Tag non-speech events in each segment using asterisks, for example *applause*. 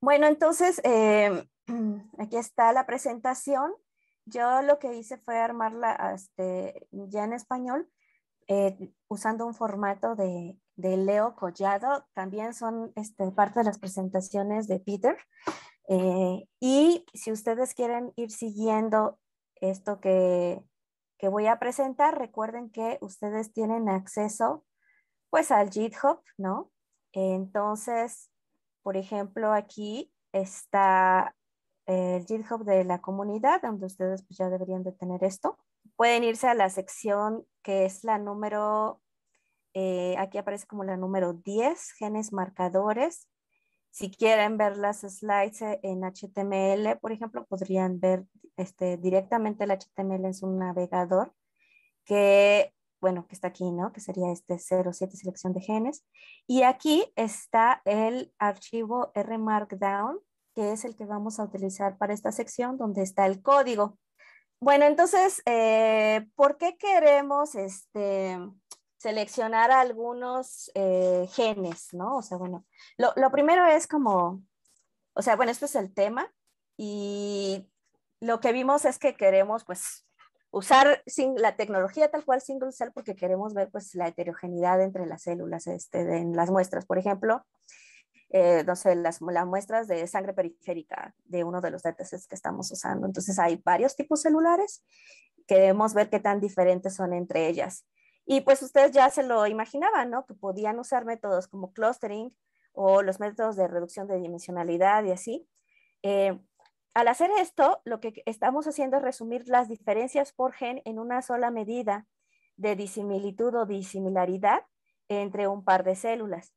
Bueno, entonces, em, *clears throat* aquí está la presentación. Yo lo que hice fue armarla ah, este, ya en español, eh, usando un formato de, Leo Collado. También son este, parte de las presentaciones de Peter. Eh, y si ustedes quieren ir siguiendo esto que, que voy a presentar, recuerden que ustedes tienen acceso pues al GitHub, ¿no? Entonces, por ejemplo, aquí está el GitHub de la comunidad, donde ustedes pues, ya deberían de tener esto. Pueden irse a la sección que es la número, eh, aquí aparece como la número 10, genes marcadores. Si quieren ver las slides en HTML, por ejemplo, podrían ver este, directamente el HTML en su navegador, que bueno, que está aquí, ¿no? Que sería este 07 selección de genes. Y aquí está el archivo R Markdown, que es el que vamos a utilizar para esta sección donde está el código. Bueno, entonces, eh, ¿por qué queremos este, seleccionar algunos eh, genes, no? O sea, bueno, lo, lo primero es como, o sea, bueno, este es el tema y lo que vimos es que queremos, pues, usar la tecnología tal cual sin cell porque queremos ver pues la heterogeneidad entre las células este, en las muestras, por ejemplo, eh, las, las, muestras de sangre periférica de uno de los datasets que estamos usando. Entonces hay varios tipos celulares, queremos ver qué tan diferentes son entre ellas. Y pues ustedes ya se lo imaginaban, ¿no? Que podían usar métodos como clustering o los métodos de reducción de dimensionalidad y así. Eh, al hacer esto, lo que estamos haciendo es resumir las diferencias por gen en una sola medida de disimilitud o disimilaridad entre un par de células.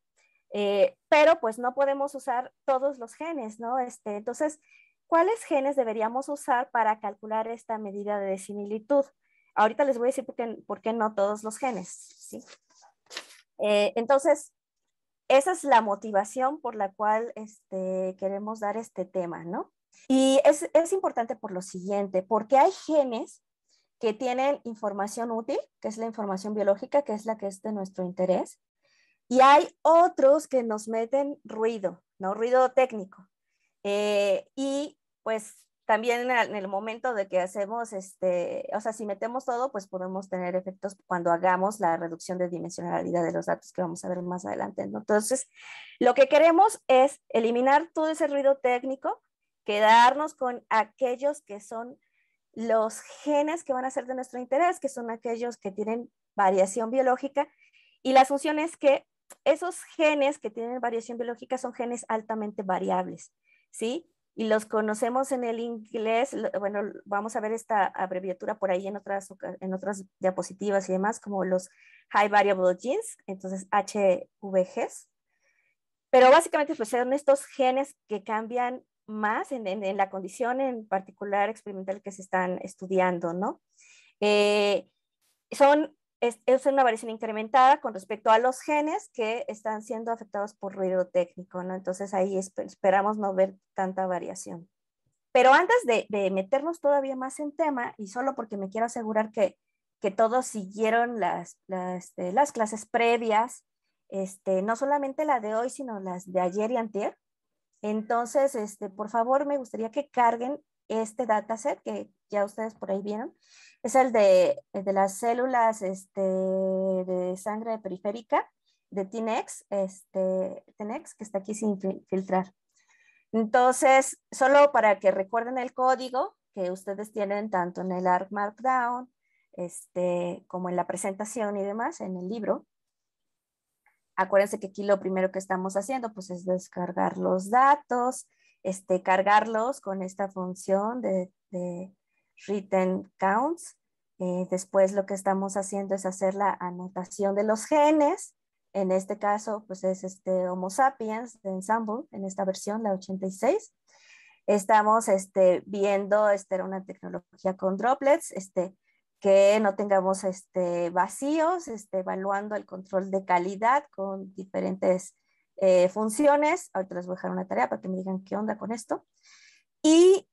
Eh, pero pues no podemos usar todos los genes, ¿no? Este, entonces, ¿cuáles genes deberíamos usar para calcular esta medida de disimilitud? Ahorita les voy a decir por qué, por qué no todos los genes, ¿sí? Eh, entonces, esa es la motivación por la cual este, queremos dar este tema, ¿no? Y es, importante por lo siguiente, porque hay genes que tienen información útil, que es la información biológica, que es la que es de nuestro interés, y hay otros que nos meten ruido, ¿no? Ruido técnico. Eh, y pues también en el momento de que hacemos, este, o sea, si metemos todo, pues podemos tener efectos cuando hagamos la reducción de dimensionalidad de los datos que vamos a ver más adelante. ¿no? Entonces, lo que queremos es eliminar todo ese ruido técnico quedarnos con aquellos que son los genes que van a ser de nuestro interés, que son aquellos que tienen variación biológica. Y la asunción es que esos genes que tienen variación biológica son genes altamente variables, ¿sí? Y los conocemos en el inglés, bueno, vamos a ver esta abreviatura por ahí en otras, en otras diapositivas y demás, como los High Variable Genes, entonces HVGs. Pero básicamente pues son estos genes que cambian más en, la condición en particular experimental que se están estudiando, ¿no? Eh, son, es, es, una variación incrementada con respecto a los genes que están siendo afectados por ruido técnico, ¿no? Entonces ahí esperamos no ver tanta variación. Pero antes de, meternos todavía más en tema, y solo porque me quiero asegurar que, que todos siguieron las, las, eh, las clases previas, este, no solamente la de hoy, sino las de ayer y anterior entonces, este, por favor, me gustaría que carguen este dataset que ya ustedes por ahí vieron. Es el de, las células este, de sangre periférica de Tinex, este, Tinex, que está aquí sin filtrar. Entonces, solo para que recuerden el código que ustedes tienen tanto en el ARC Markdown este, como en la presentación y demás, en el libro, Acuérdense que aquí lo primero que estamos haciendo pues es descargar los datos, este, cargarlos con esta función de, written counts. Eh, después lo que estamos haciendo es hacer la anotación de los genes. En este caso, pues es este Homo sapiens de Ensemble, en esta versión, la 86. Estamos este, viendo, esta era una tecnología con droplets, este, que no tengamos este, vacíos, este, evaluando el control de calidad con diferentes eh, funciones. Ahorita les voy a dejar una tarea para que me digan qué onda con esto. Y,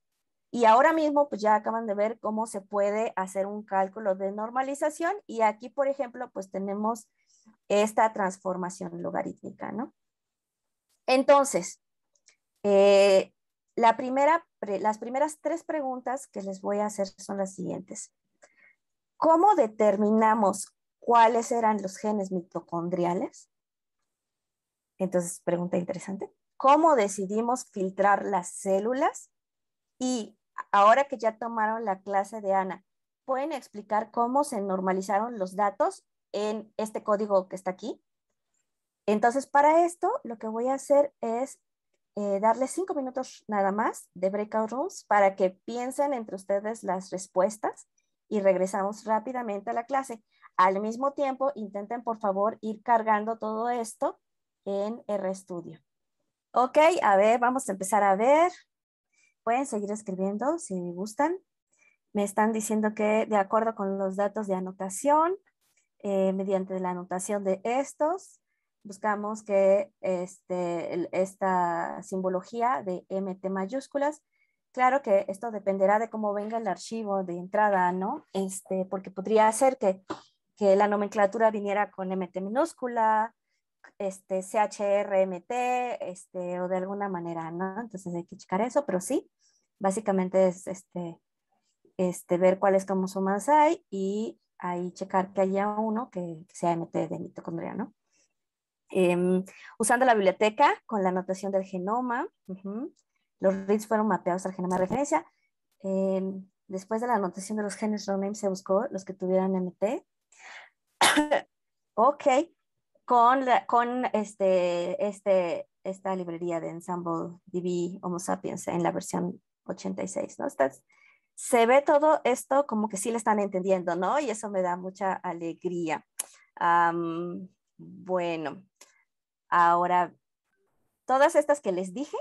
ahora mismo, pues ya acaban de ver cómo se puede hacer un cálculo de normalización. Y aquí, por ejemplo, pues tenemos esta transformación logarítmica, ¿no? Entonces, eh, la primera, las primeras tres preguntas que les voy a hacer son las siguientes. ¿Cómo determinamos cuáles eran los genes mitocondriales? Entonces, pregunta interesante. ¿Cómo decidimos filtrar las células? Y ahora que ya tomaron la clase de Ana, ¿pueden explicar cómo se normalizaron los datos en este código que está aquí? Entonces, para esto, lo que voy a hacer es eh, darles cinco minutos nada más de breakout rooms para que piensen entre ustedes las respuestas y regresamos rápidamente a la clase. Al mismo tiempo, intenten por favor ir cargando todo esto en RStudio. Ok, a ver, vamos a empezar a ver. Pueden seguir escribiendo si me gustan. Me están diciendo que de acuerdo con los datos de anotación, eh, mediante la anotación de estos, buscamos que este, esta simbología de MT mayúsculas Claro que esto dependerá de cómo venga el archivo de entrada, ¿no? Este, porque podría ser que, la nomenclatura viniera con MT minúscula, este, CHRMT, este, o de alguna manera, ¿no? Entonces hay que checar eso, pero sí, básicamente es este, este, ver cuáles cromosomas hay y ahí checar que haya uno que, sea MT de mitocondria, ¿no? Em, usando la biblioteca con la anotación del genoma, los reads fueron mapeados al genoma de referencia. Em, después de la anotación de los genes no se buscó los que tuvieran MT. *coughs* ok, con, la, con este, este, esta librería de Ensemble DB Homo sapiens en la versión 86, ¿no? Estás, se ve todo esto como que sí le están entendiendo, ¿no? Y eso me da mucha alegría. bueno, ahora, todas estas que les dije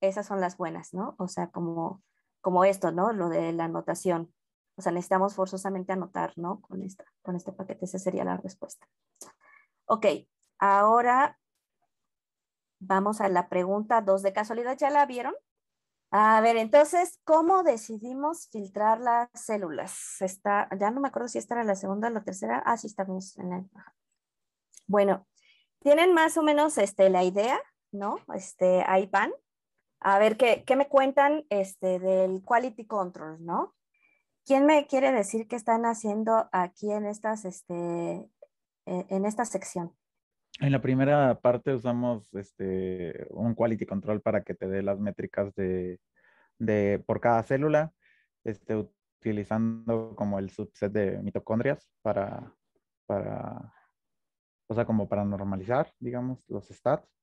esas son las buenas, ¿no? O sea, como, como esto, ¿no? Lo de la anotación. O sea, necesitamos forzosamente anotar, ¿no? Con, esta, con este paquete, esa sería la respuesta. Ok, ahora vamos a la pregunta dos de casualidad, ¿ya la vieron? A ver, entonces, ¿cómo decidimos filtrar las células? Está, ya no me acuerdo si esta era la segunda o la tercera. Ah, sí, estamos en la... Bueno, tienen más o menos este, la idea, ¿no? Este, ahí van. A ver, ¿qué, me cuentan este, del quality control, no? ¿Quién me quiere decir qué están haciendo aquí en, estas, este, e, en esta sección? En la primera parte usamos este, un quality control para que te dé las métricas de, por cada célula, este, utilizando como el subset de mitocondrias para, para, o como para normalizar, digamos, los stats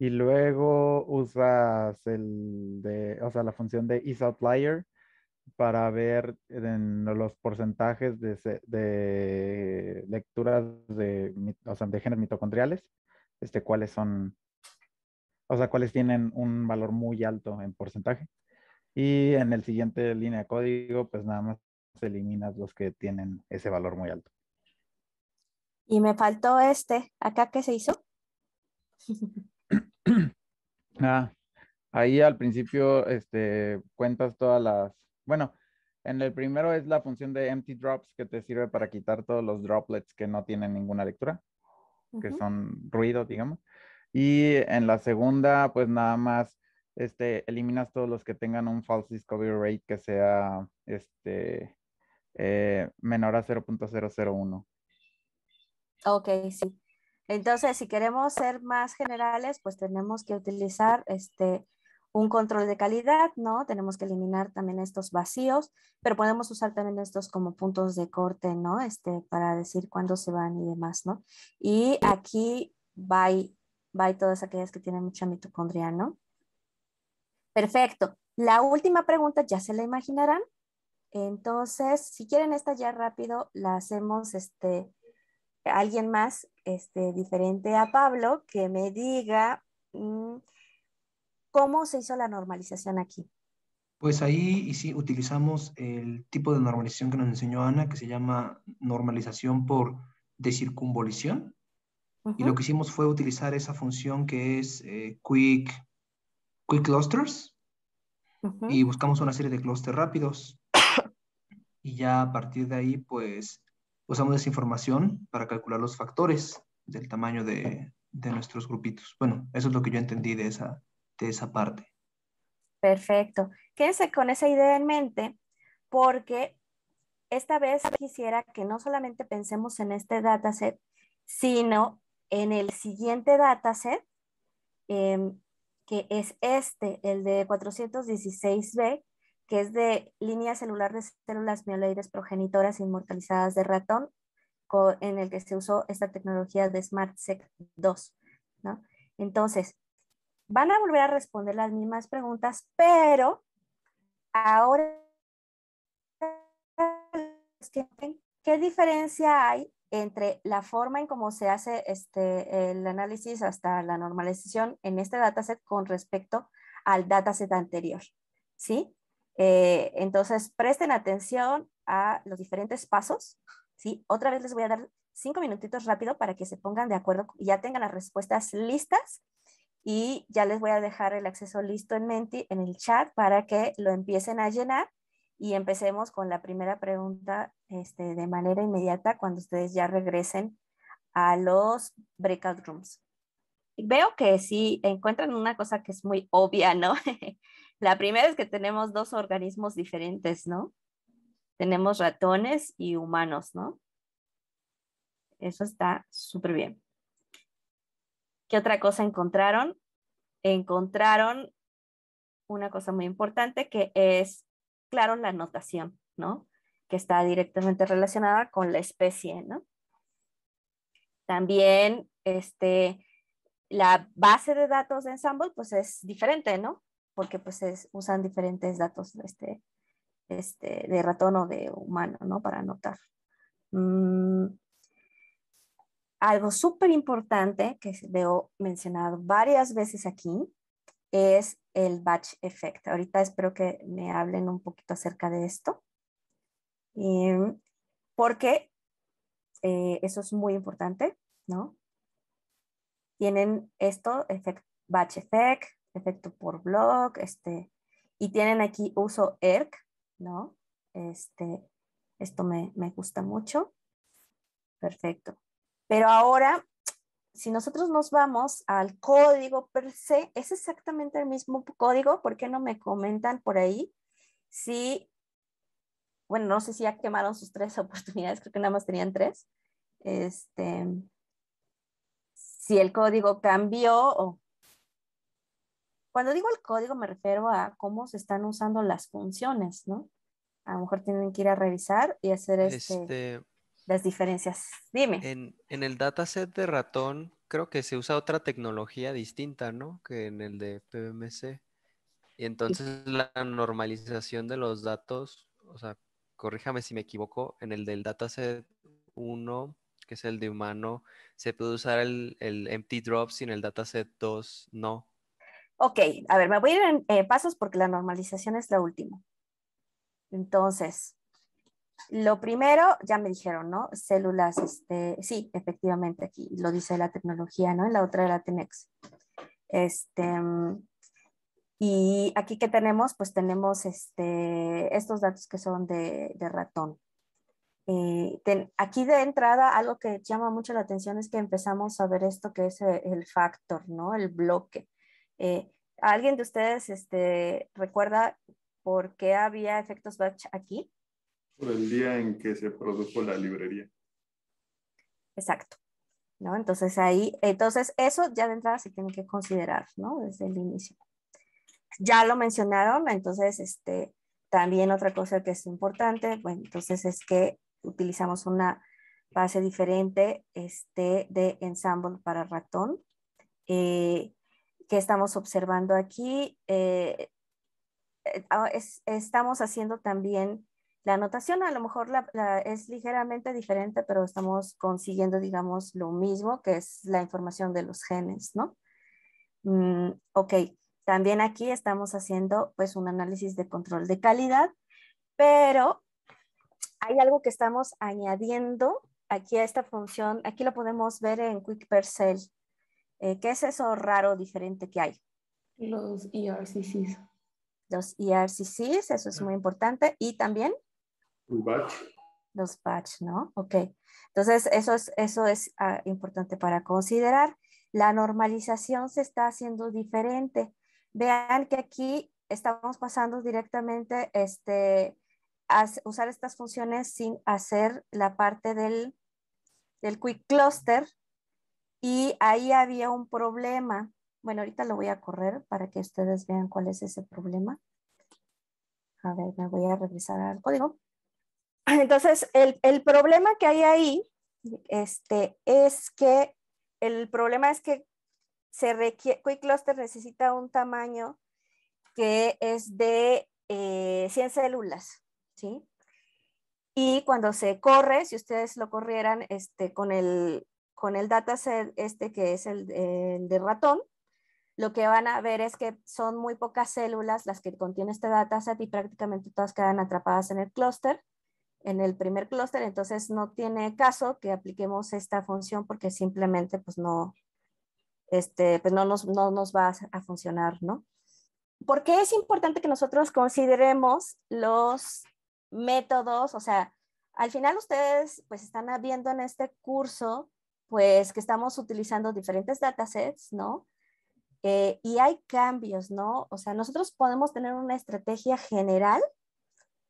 y luego usas el de, o sea, la función de outlier para ver los porcentajes de, de lecturas de, o sea, de genes mitocondriales, este, cuáles son, o sea, cuáles tienen un valor muy alto en porcentaje. Y en el siguiente línea de código, pues nada más eliminas los que tienen ese valor muy alto. Y me faltó este, acá qué se hizo. *laughs* Ah, ahí al principio este, cuentas todas las, bueno, en el primero es la función de empty drops que te sirve para quitar todos los droplets que no tienen ninguna lectura, que son ruido, digamos. Y en la segunda, pues nada más este, eliminas todos los que tengan un false discovery rate que sea este, eh, menor a 0.001. Ok, sí. Entonces, si queremos ser más generales, pues tenemos que utilizar este, un control de calidad, ¿no? Tenemos que eliminar también estos vacíos, pero podemos usar también estos como puntos de corte, ¿no? Este, para decir cuándo se van y demás, ¿no? Y aquí va va todas aquellas que tienen mucha mitocondria, ¿no? Perfecto. La última pregunta ya se la imaginarán. Entonces, si quieren esta ya rápido, la hacemos este, alguien más este, diferente a Pablo que me diga mm, cómo se hizo la normalización aquí. Pues ahí y sí, utilizamos el tipo de normalización que nos enseñó Ana, que se llama normalización por de circunvolución, Y lo que hicimos fue utilizar esa función que es eh, quick, quick clusters. Y buscamos una serie de clusters rápidos. y ya a partir de ahí, pues usamos esa información para calcular los factores del tamaño de, nuestros grupitos. Bueno, eso es lo que yo entendí de esa, de esa parte. Perfecto. Quédense con esa idea en mente porque esta vez quisiera que no solamente pensemos en este dataset, sino en el siguiente dataset, em, que es este, el de 416B, que es de línea celular de células mieloides progenitoras inmortalizadas de ratón, en el que se usó esta tecnología de SmartSec 2. Entonces, van a volver a responder las mismas preguntas, pero ahora, ¿qué diferencia hay entre la forma en cómo se hace este, el análisis hasta la normalización en este dataset con respecto al dataset anterior? ¿Sí? Eh, entonces, presten atención a los diferentes pasos. ¿sí? Otra vez les voy a dar cinco minutitos rápido para que se pongan de acuerdo y ya tengan las respuestas listas. Y ya les voy a dejar el acceso listo en Menti en el chat para que lo empiecen a llenar y empecemos con la primera pregunta este, de manera inmediata cuando ustedes ya regresen a los breakout rooms. Veo que sí encuentran una cosa que es muy obvia, ¿no? *laughs* La primera es que tenemos dos organismos diferentes, ¿no? Tenemos ratones y humanos, ¿no? Eso está súper bien. ¿Qué otra cosa encontraron? Encontraron una cosa muy importante que es, claro, la notación, ¿no? Que está directamente relacionada con la especie, ¿no? También, este, la base de datos de Ensemble, pues es diferente, ¿no? porque pues usan diferentes datos este, este, de ratón o de humano, ¿no? Para anotar. Mm, algo súper importante que veo mencionado varias veces aquí es el batch effect. Ahorita espero que me hablen un poquito acerca de esto, em, porque eh, eso es muy importante, ¿no? Tienen esto, batch effect, efecto por blog, este, y tienen aquí uso ERC, ¿no? Este, esto me, me gusta mucho. Perfecto. Pero ahora, si nosotros nos vamos al código per se, es exactamente el mismo código, ¿por qué no me comentan por ahí? Si, bueno, no sé si ya quemaron sus tres *laughs* oportunidades, creo que nada más tenían tres. Este, si el código cambió o cuando digo el código me refiero a cómo se están usando las funciones, ¿no? A lo mejor tienen que ir a revisar y hacer este, este las diferencias. Dime. En, el dataset de ratón creo que se usa otra tecnología distinta, ¿no? Que en el de PBMC. Y entonces la normalización de los datos, o sea, corríjame si me equivoco, en el del dataset 1, que es el de humano, se puede usar el, el empty drop sin el dataset 2, no. Ok, a ver, me voy a ir en eh, pasos porque la normalización es la última. Entonces, lo primero, ya me dijeron, ¿no? Células, este, sí, efectivamente, aquí lo dice la tecnología, ¿no? En la otra era TENEX. Este, y aquí que tenemos, pues tenemos este, estos datos que son de, ratón. Eh, aquí de entrada, algo que llama mucho la atención es que empezamos a ver esto que es eh, el factor, ¿no? El bloque. Eh, ¿Alguien de ustedes este, recuerda por qué había efectos batch aquí? Por el día en que se produjo la librería. Exacto. ¿No? Entonces ahí, entonces eso ya de entrada se tiene que considerar, ¿no? Desde el inicio. Ya lo mencionaron, entonces este, también otra cosa que es importante, bueno, entonces es que utilizamos una base diferente este, de ensemble para ratón. Eh, que estamos observando aquí. Eh, eh, ah, estamos haciendo también la anotación, a lo mejor la, es ligeramente diferente, pero estamos consiguiendo, digamos, lo mismo, que es la información de los genes, ¿no? Mm, ok, también aquí estamos haciendo pues un análisis de control de calidad, pero hay algo que estamos añadiendo aquí a esta función, aquí lo podemos ver en Quick eh, ¿Qué es eso raro, diferente que hay? Los ERCCs. Los ERCCs, eso es muy importante. Y también. batch. Los batch, ¿no? Ok. Entonces, eso es, eso es ah, importante para considerar. La normalización se está haciendo diferente. Vean que aquí estamos pasando directamente este, a usar estas funciones sin hacer la parte del quick cluster y ahí había un problema. Bueno, ahorita lo voy a correr para que ustedes vean cuál es ese problema. A ver, me voy a regresar al código. *clears throat* Entonces, el, problema que hay ahí este, es que el problema es que se requiere, Quick Cluster necesita un tamaño que es de eh, 100 células, ¿sí? Y cuando se corre, si ustedes lo corrieran este, con el con el dataset este que es el, de ratón, lo que van a ver es que son muy pocas células las que contiene este dataset y prácticamente todas quedan atrapadas en el clúster, en el primer clúster, entonces no tiene caso que apliquemos esta función porque simplemente pues no, este, pues no, nos, no nos va a funcionar, ¿no? ¿Por qué es importante que nosotros consideremos los métodos? O sea, al final ustedes pues están viendo en este curso pues que estamos utilizando diferentes datasets, ¿no? Eh, y hay cambios, ¿no? O sea, nosotros podemos tener una estrategia general,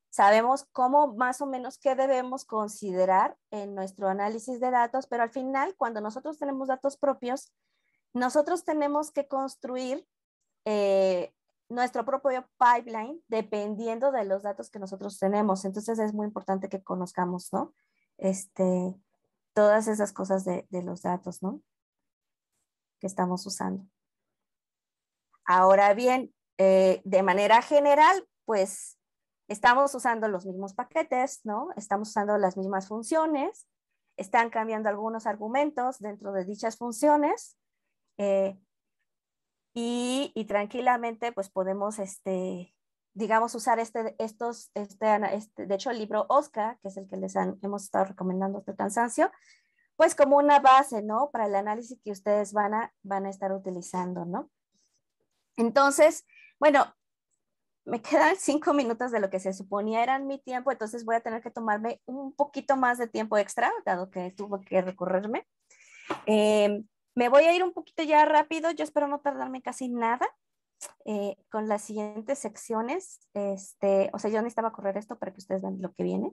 sabemos cómo más o menos qué debemos considerar en nuestro análisis de datos, pero al final, cuando nosotros tenemos datos propios, nosotros tenemos que construir eh, nuestro propio pipeline dependiendo de los datos que nosotros tenemos. Entonces es muy importante que conozcamos, ¿no? Este, todas esas cosas de, los datos, ¿no? Que estamos usando. Ahora bien, eh, de manera general, pues estamos usando los mismos paquetes, ¿no? Estamos usando las mismas funciones, están cambiando algunos argumentos dentro de dichas funciones eh, y, y, tranquilamente pues podemos este, digamos, usar este, estos, este, este, de hecho, el libro Oscar que es el que les han, hemos estado recomendando este cansancio, pues como una base, ¿no? Para el análisis que ustedes van a, van a estar utilizando, ¿no? Entonces, bueno, me *laughs* quedan cinco minutos de lo que se suponía eran mi tiempo, entonces voy a tener que tomarme un poquito más de tiempo extra, dado que tuvo que recurrirme. Em, me voy a ir un poquito ya rápido, yo espero no tardarme casi nada. Eh, con las siguientes secciones, este, o sea, yo necesitaba correr esto para que ustedes vean lo que viene.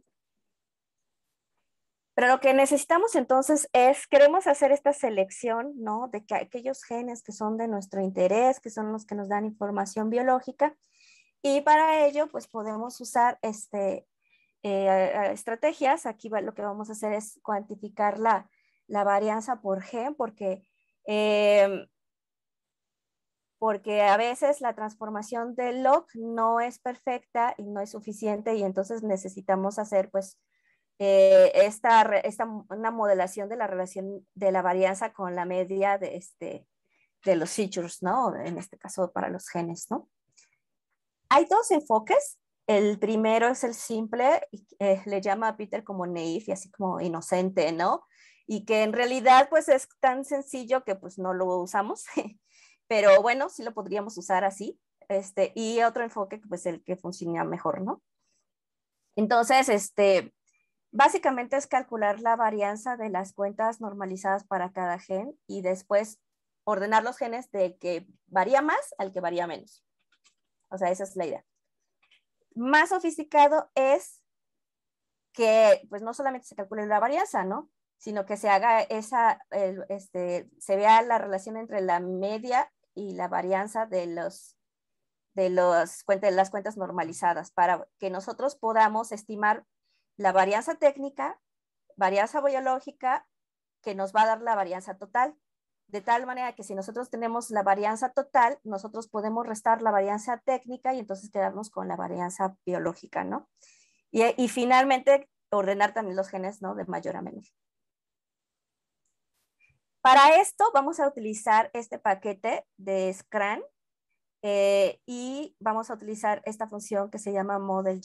Pero lo que necesitamos entonces es, queremos hacer esta selección, ¿no? De aquellos genes que son de nuestro interés, que son los que nos dan información biológica, y para ello, pues podemos usar este, eh, estrategias. Aquí lo que vamos a hacer es cuantificar la, varianza por gen, porque em, porque a veces la transformación del log no es perfecta y no es suficiente y entonces necesitamos hacer pues eh, esta, esta, una modelación de la relación de la varianza con la media de, este, de los features, ¿no? En este caso para los genes, ¿no? Hay dos enfoques. El primero es el simple, eh, le llama a Peter como naif y así como inocente, ¿no? Y que en realidad pues es tan sencillo que pues no lo usamos. *laughs* pero bueno, sí lo podríamos usar así. Este, y otro enfoque, pues el que funciona mejor, ¿no? Entonces, este, básicamente es calcular la varianza de las cuentas normalizadas para cada gen y después ordenar los genes de que varía más al que varía menos. O sea, esa es la idea. Más sofisticado es que pues no solamente se calcule la varianza, ¿no? Sino que se haga esa, este, se vea la relación entre la media y la varianza de, los, de los, las cuentas normalizadas para que nosotros podamos estimar la varianza técnica, varianza biológica, que nos va a dar la varianza total. De tal manera que si nosotros tenemos la varianza total, nosotros podemos restar la varianza técnica y entonces quedarnos con la varianza biológica, ¿no? Y, y finalmente, ordenar también los genes, ¿no? De mayor a menor. Para esto vamos a utilizar este paquete de Scran eh, y vamos a utilizar esta función que se llama Model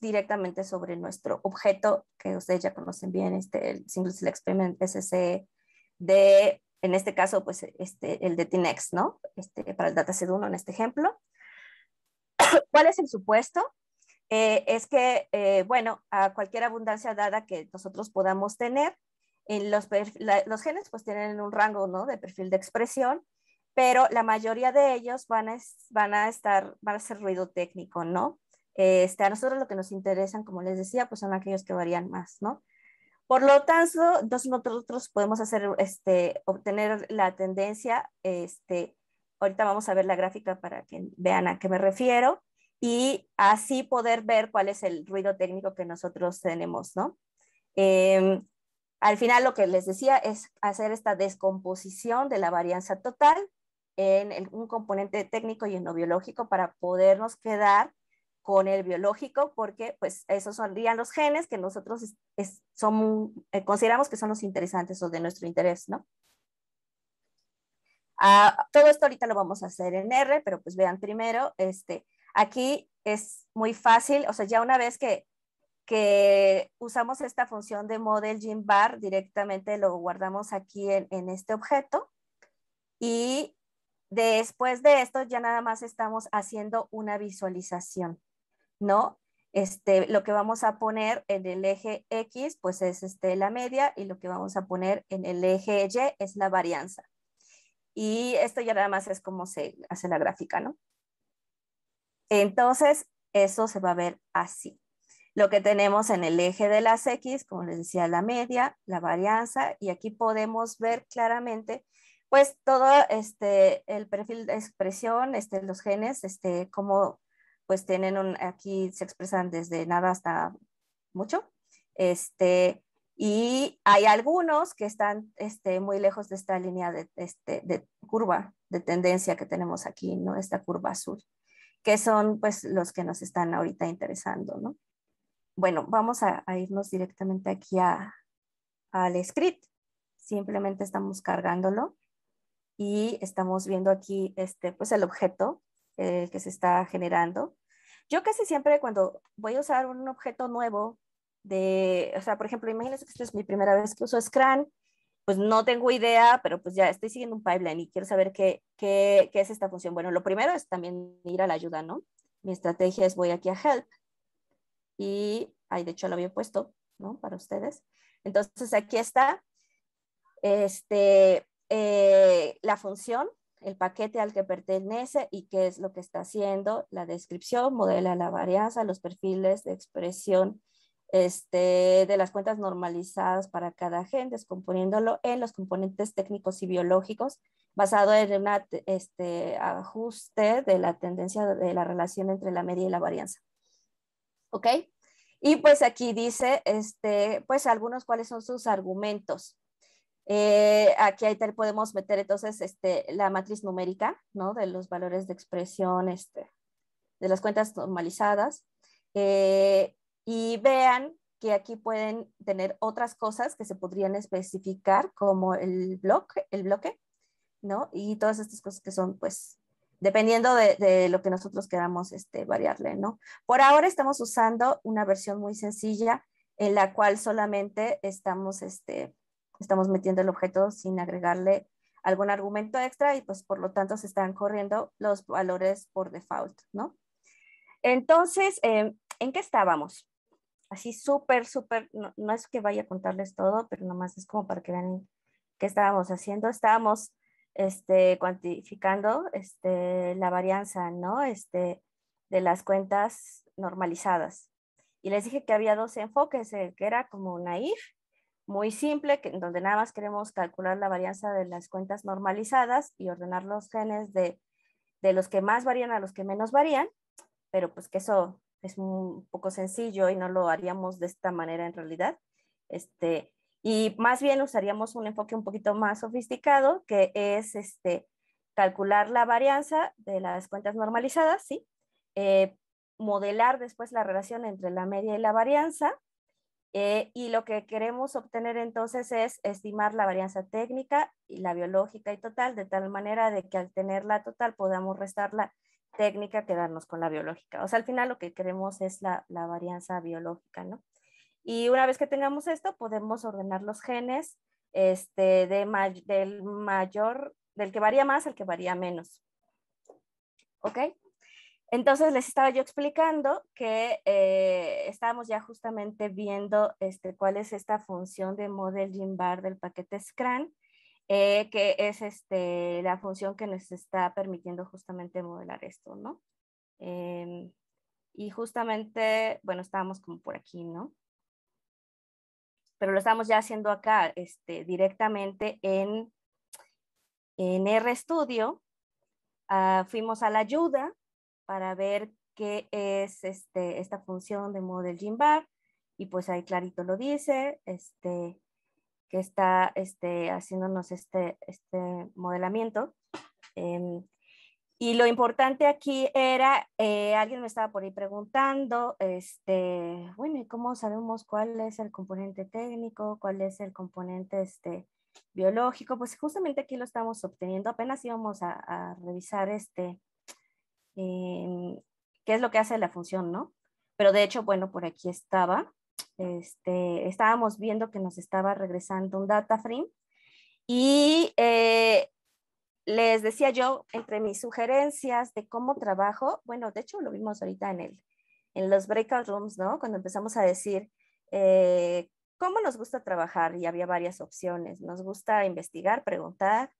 directamente sobre nuestro objeto que ustedes ya conocen bien, este, el Single Cell Experiment sse. de, en este caso, pues este, el de Tinex, ¿no? Este, para el dataset 1 en este ejemplo. *coughs* ¿Cuál es el supuesto? Eh, es que, eh, bueno, a cualquier abundancia dada que nosotros podamos tener, los, los genes pues tienen un rango ¿no? de perfil de expresión, pero la mayoría de ellos van a, van a estar, van a ser ruido técnico, ¿no? Este, a nosotros lo que nos interesan, como les decía, pues son aquellos que varían más, ¿no? Por lo tanto, nosotros podemos hacer, este, obtener la tendencia, este, ahorita vamos a ver la gráfica para que vean a qué me refiero, y así poder ver cuál es el ruido técnico que nosotros tenemos, ¿no? Em, al final lo que les decía es hacer esta descomposición de la varianza total en un componente técnico y en no biológico para podernos quedar con el biológico, porque pues esos serían los genes que nosotros eh, consideramos que son los interesantes o de nuestro interés, ¿no? Ah, todo esto ahorita lo vamos a hacer en R, pero pues vean primero, este, aquí es muy fácil, o sea, ya una vez que que usamos esta función de model gym directamente lo guardamos aquí en, este objeto y después de esto ya nada más estamos haciendo una visualización, ¿no? Este, lo que vamos a poner en el eje X, pues es este, la media, y lo que vamos a poner en el eje Y es la varianza. Y esto ya nada más es como se hace la gráfica, ¿no? Entonces, eso se va a ver así. Lo que tenemos en el eje de las X, como les decía, la media, la varianza, y aquí podemos ver claramente pues todo este, el perfil de expresión, este, los genes, este, cómo pues tienen un, aquí se expresan desde nada hasta mucho, este, y hay algunos que están este, muy lejos de esta línea de, este, de curva de tendencia que tenemos aquí, ¿no? Esta curva azul, que son pues los que nos están ahorita interesando, ¿no? bueno, vamos a, irnos directamente aquí al script. Simplemente estamos cargándolo y estamos viendo aquí este, pues el objeto eh, que se está generando. Yo casi siempre cuando voy a usar un objeto nuevo de, o sea, por ejemplo, imagínense que esta es mi primera vez que uso Scrum, pues no tengo idea, pero pues ya estoy siguiendo un pipeline y quiero saber qué, qué, qué es esta función. Bueno, lo primero es también ir a la ayuda, ¿no? Mi estrategia es voy aquí a help y ahí de hecho lo había puesto, ¿no? Para ustedes. Entonces aquí está este, eh, la función, el paquete al que pertenece y qué es lo que está haciendo, la descripción, modela la varianza, los perfiles de expresión este, de las cuentas normalizadas para cada gen, descomponiéndolo en los componentes técnicos y biológicos, basado en un este, ajuste de la tendencia de la relación entre la media y la varianza. ¿ok? Y pues aquí dice, este, pues algunos cuáles son sus argumentos. Eh, aquí ahí podemos meter entonces este, la matriz numérica, ¿no? De los valores de expresión, este, de las cuentas normalizadas. Eh, y vean que aquí pueden tener otras cosas que se podrían especificar como el bloque, el bloque, ¿no? Y todas estas cosas que son pues dependiendo de, lo que nosotros queramos este, variarle, ¿no? Por ahora estamos usando una versión muy sencilla en la cual solamente estamos, este, estamos metiendo el objeto sin agregarle algún argumento extra y pues por lo tanto se están corriendo los valores por default, ¿no? Entonces, eh, ¿en qué estábamos? Así súper, súper, no, no, es que vaya a contarles todo, pero nomás es como para que vean qué estábamos haciendo. Estábamos este, cuantificando este, la varianza ¿no? este, de las cuentas normalizadas. Y les dije que había dos enfoques, que era como naif, muy simple, que, donde nada más queremos calcular la varianza de las cuentas normalizadas y ordenar los genes de, de los que más varían a los que menos varían, pero pues que eso es un poco sencillo y no lo haríamos de esta manera en realidad. Este, y más bien usaríamos un enfoque un poquito más sofisticado, que es este, calcular la varianza de las cuentas normalizadas, ¿sí? Eh, modelar después la relación entre la media y la varianza. Eh, y lo que queremos obtener entonces es estimar la varianza técnica y la biológica y total, de tal manera de que al tener la total podamos restar la técnica, quedarnos con la biológica. O sea, al final lo que queremos es la, la varianza biológica, ¿no? Y una vez que tengamos esto, podemos ordenar los genes este, de del mayor, del que varía más al que varía menos. ¿Ok? Entonces les estaba yo explicando que eh, estábamos ya justamente viendo este, cuál es esta función de model gene bar del paquete SCRAN, eh, que es este, la función que nos está permitiendo justamente modelar esto, ¿no? Em, y justamente, bueno, estábamos como por aquí, ¿no? pero lo estamos ya haciendo acá este, directamente en, en RStudio. Ah, fuimos a la ayuda para ver qué es este, esta función de model Bar. y pues ahí clarito lo dice, este, que está este, haciéndonos este, este modelamiento. Em, y lo importante aquí era, eh, alguien me estaba por ahí preguntando, este, bueno, ¿y cómo sabemos cuál es el componente técnico, cuál es el componente este, biológico? Pues justamente aquí lo estamos obteniendo, apenas íbamos a, revisar este, em, qué es lo que hace la función, ¿no? Pero de hecho, bueno, por aquí estaba, este, estábamos viendo que nos estaba regresando un data frame y eh, les decía yo, entre mis sugerencias de cómo trabajo, bueno, de hecho lo vimos ahorita en, el, en los breakout rooms, ¿no? Cuando empezamos a decir eh, cómo nos gusta trabajar y había varias opciones. Nos gusta investigar, preguntar,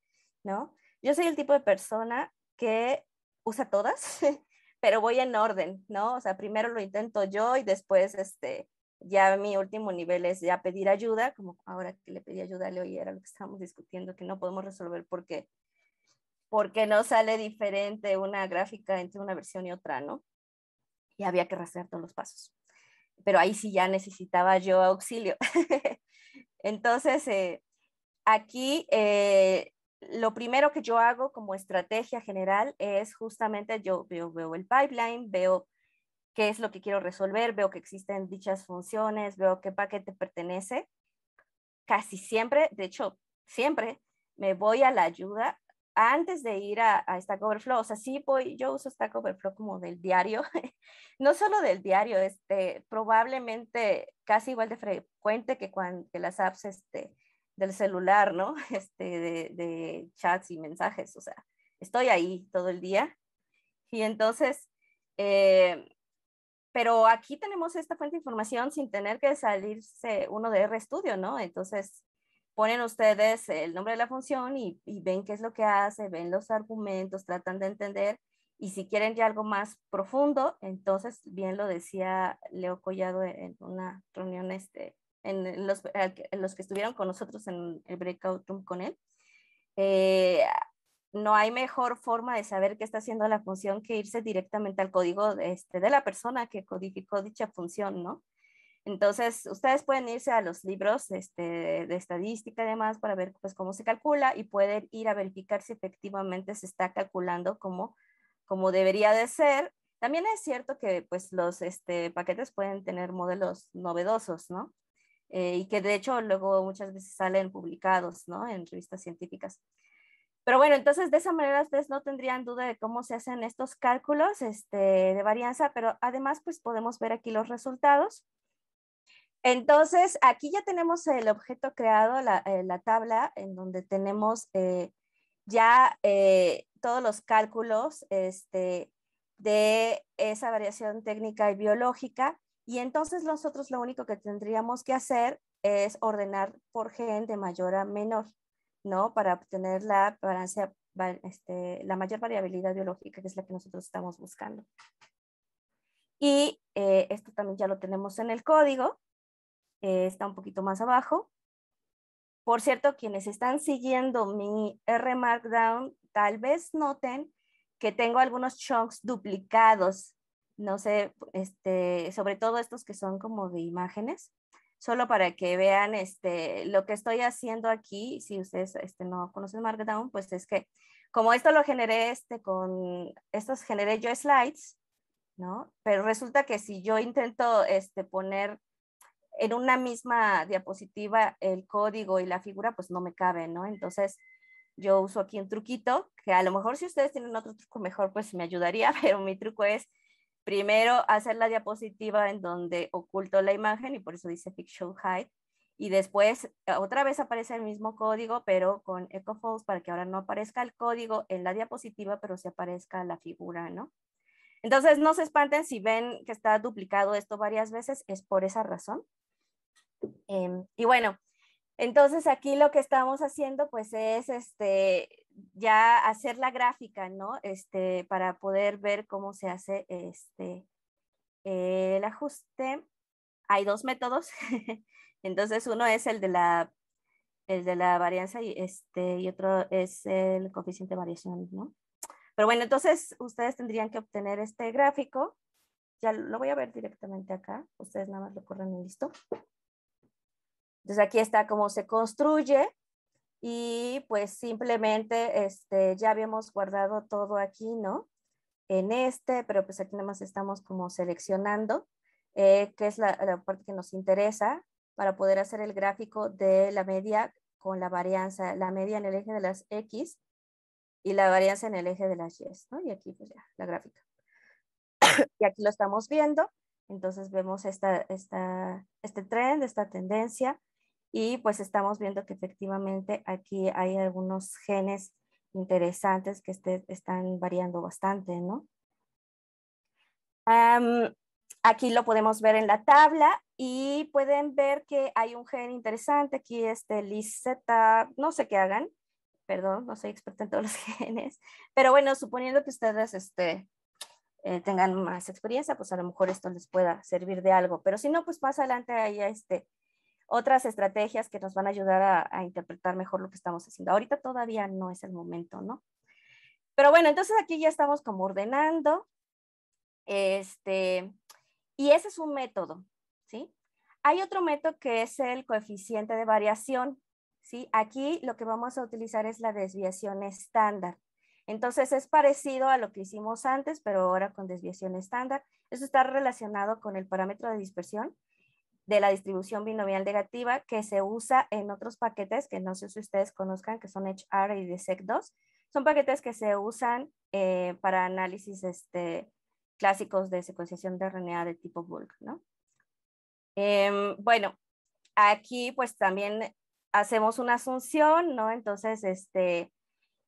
¿no? Yo soy el tipo de persona que usa todas, *laughs* pero voy en orden, ¿no? O sea, primero lo intento yo y después, este, ya mi último nivel es ya pedir ayuda, como ahora que le pedí ayuda a Leo y era lo que estábamos discutiendo, que no podemos resolver porque porque no sale diferente una gráfica entre una versión y otra, ¿no? Y había que rastrear todos los pasos. Pero ahí sí ya necesitaba yo auxilio. *laughs* Entonces, eh, aquí eh, lo primero que yo hago como estrategia general es justamente yo veo, veo el pipeline, veo qué es lo que quiero resolver, veo que existen dichas funciones, veo qué paquete pertenece. Casi siempre, de hecho, siempre me voy a la ayuda antes de ir a, a, Stack Overflow, o sea, sí voy, yo uso Stack Overflow como del diario, *laughs* no solo del diario, este, probablemente casi igual de frecuente que, cuando, las apps este, del celular, ¿no? *laughs* Este, de, chats y mensajes, o sea, estoy ahí todo el día. Y entonces, eh, pero aquí tenemos esta fuente de información sin tener que salirse uno de RStudio, ¿no? Entonces, ponen ustedes el nombre de la función y, ven qué es lo que hace, ven los argumentos, tratan de entender. Y si quieren ya algo más profundo, entonces bien lo decía Leo Collado en una reunión este, en los, los que estuvieron con nosotros en el breakout room con él. Eh, no hay mejor forma de saber qué está haciendo la función que irse directamente al código este, de la persona que codificó dicha función, ¿no? Entonces, ustedes pueden irse a los libros este, de estadística además para ver pues, cómo se calcula y pueden ir a verificar si efectivamente se está calculando como, debería de ser. También es cierto que pues, los este, paquetes pueden tener modelos novedosos, ¿no? Eh, y que de hecho luego muchas veces salen publicados, ¿no? En revistas científicas. Pero bueno, entonces de esa manera ustedes no tendrían duda de cómo se hacen estos cálculos este, de varianza, pero además pues podemos ver aquí los resultados entonces, aquí ya tenemos el objeto creado, la, eh, tabla en donde tenemos eh, ya eh, todos los cálculos este, de esa variación técnica y biológica. Y entonces nosotros lo único que tendríamos que hacer es ordenar por gen de mayor a menor, ¿no? Para obtener la, este, la mayor variabilidad biológica, que es la que nosotros estamos buscando. Y esto también ya lo tenemos en el código. Eh, está un poquito más abajo. Por cierto, quienes están siguiendo mi R Markdown, tal vez noten que tengo algunos chunks duplicados. No sé, este, sobre todo estos que son como de imágenes solo para que vean este, lo que estoy haciendo aquí, si ustedes este, no conocen Markdown, pues es que como esto lo generé este, con, estos generé yo slides, ¿no? Pero resulta que si yo intento este, poner en una misma diapositiva el código y la figura, pues no me cabe, ¿no? Entonces, yo uso aquí un truquito, que a lo mejor si ustedes tienen otro truco mejor, pues me ayudaría, *laughs* pero mi truco es primero hacer la diapositiva en donde oculto la imagen y por eso dice Fiction Hide. Y después ah, otra vez aparece el mismo código, pero con Falls para que ahora no aparezca el código en la diapositiva, pero se aparezca la figura, ¿no? Entonces, no se espanten si ven que está duplicado esto varias veces, es por esa razón. Em, y bueno, entonces aquí lo que estamos haciendo pues es este, ya hacer la gráfica, ¿no? Este, para poder ver cómo se hace este, el ajuste. Hay dos métodos. *laughs* Entonces uno es el de la, el de la varianza y, este, y otro es el coeficiente de variación, ¿no? Pero bueno, entonces ustedes tendrían que obtener este gráfico. Ya lo voy a ver directamente acá. Ustedes nada más lo corren y listo. Entonces aquí está cómo se construye y pues simplemente este, ya habíamos guardado todo aquí, ¿no? En este, pero pues aquí nada más estamos como seleccionando, eh, que es la, parte que nos interesa para poder hacer el gráfico de la media con la varianza, la media en el eje de las X y la varianza en el eje de las Y, ¿no? Y aquí pues ya, la gráfica. *coughs* y aquí lo estamos viendo, entonces vemos esta, esta, este trend, esta tendencia, y pues estamos viendo que efectivamente aquí hay algunos genes interesantes que este, están variando bastante, ¿no? aquí lo podemos ver en la tabla y pueden ver que hay un gen interesante, aquí este liseta, no sé qué hagan, perdón, no soy experta en todos los *laughs* genes, pero bueno, suponiendo que ustedes este, eh, tengan más experiencia, pues a lo mejor esto les pueda servir de algo, pero si no, pues más adelante ahí este, otras estrategias que nos van a ayudar a, interpretar mejor lo que estamos haciendo. Ahorita todavía no es el momento, ¿no? Pero bueno, entonces aquí ya estamos como ordenando, este, y ese es un método, ¿sí? Hay otro método que es el coeficiente de variación, ¿sí? Aquí lo que vamos a utilizar es la desviación estándar. Entonces es parecido a lo que hicimos antes, pero ahora con desviación estándar. Eso está relacionado con el parámetro de dispersión de la distribución binomial negativa que se usa en otros paquetes que no sé si ustedes conozcan, que son HR y DSEC2. Son paquetes que se usan eh, para análisis este, clásicos de secuenciación de RNA de tipo bulk. Em, bueno, aquí pues también hacemos una asunción, ¿no? Entonces, este,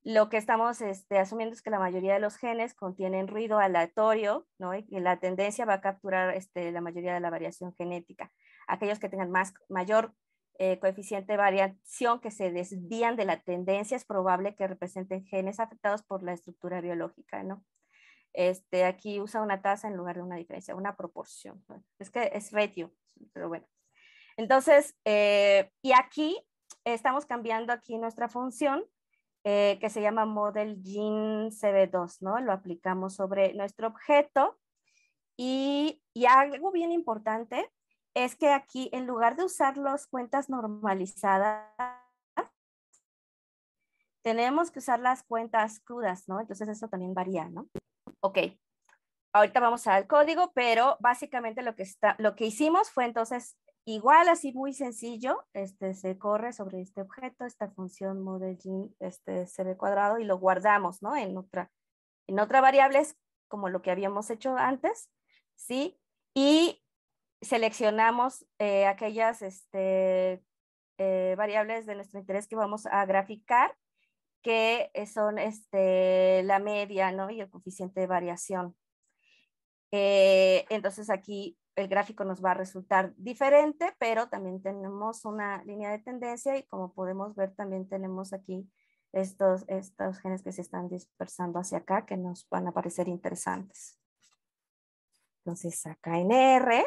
lo que estamos este, asumiendo es que la mayoría de los genes contienen ruido aleatorio, Y la tendencia va a capturar este, la mayoría de la variación genética aquellos que tengan más, mayor eh, coeficiente de variación que se desvían de la tendencia es probable que representen genes afectados por la estructura biológica, ¿no? Este, aquí usa una tasa en lugar de una diferencia, una proporción. Es que es ratio, pero bueno. Entonces, eh, y aquí estamos cambiando aquí nuestra función eh, que se llama Model Gene CB2, ¿no? Lo aplicamos sobre nuestro objeto y, y algo bien importante es que aquí, en lugar de usar las cuentas normalizadas, tenemos que usar las cuentas crudas, ¿no? Entonces eso también varía, ¿no? Ok, ahorita vamos al código, pero básicamente lo que, está, lo que hicimos fue entonces igual, así muy sencillo, este, se corre sobre este objeto, esta función modeling, este cb cuadrado y lo guardamos, ¿no? En otra, en otra variable, como lo que habíamos hecho antes, ¿sí? Y seleccionamos eh, aquellas este, eh, variables de nuestro interés que vamos a graficar, que eh, son este, la media y el coeficiente de variación. entonces aquí el gráfico nos va a resultar diferente, pero también tenemos una línea de tendencia y como podemos ver también tenemos aquí estos, estos genes que se están dispersando hacia acá que nos van a parecer interesantes. Entonces acá en R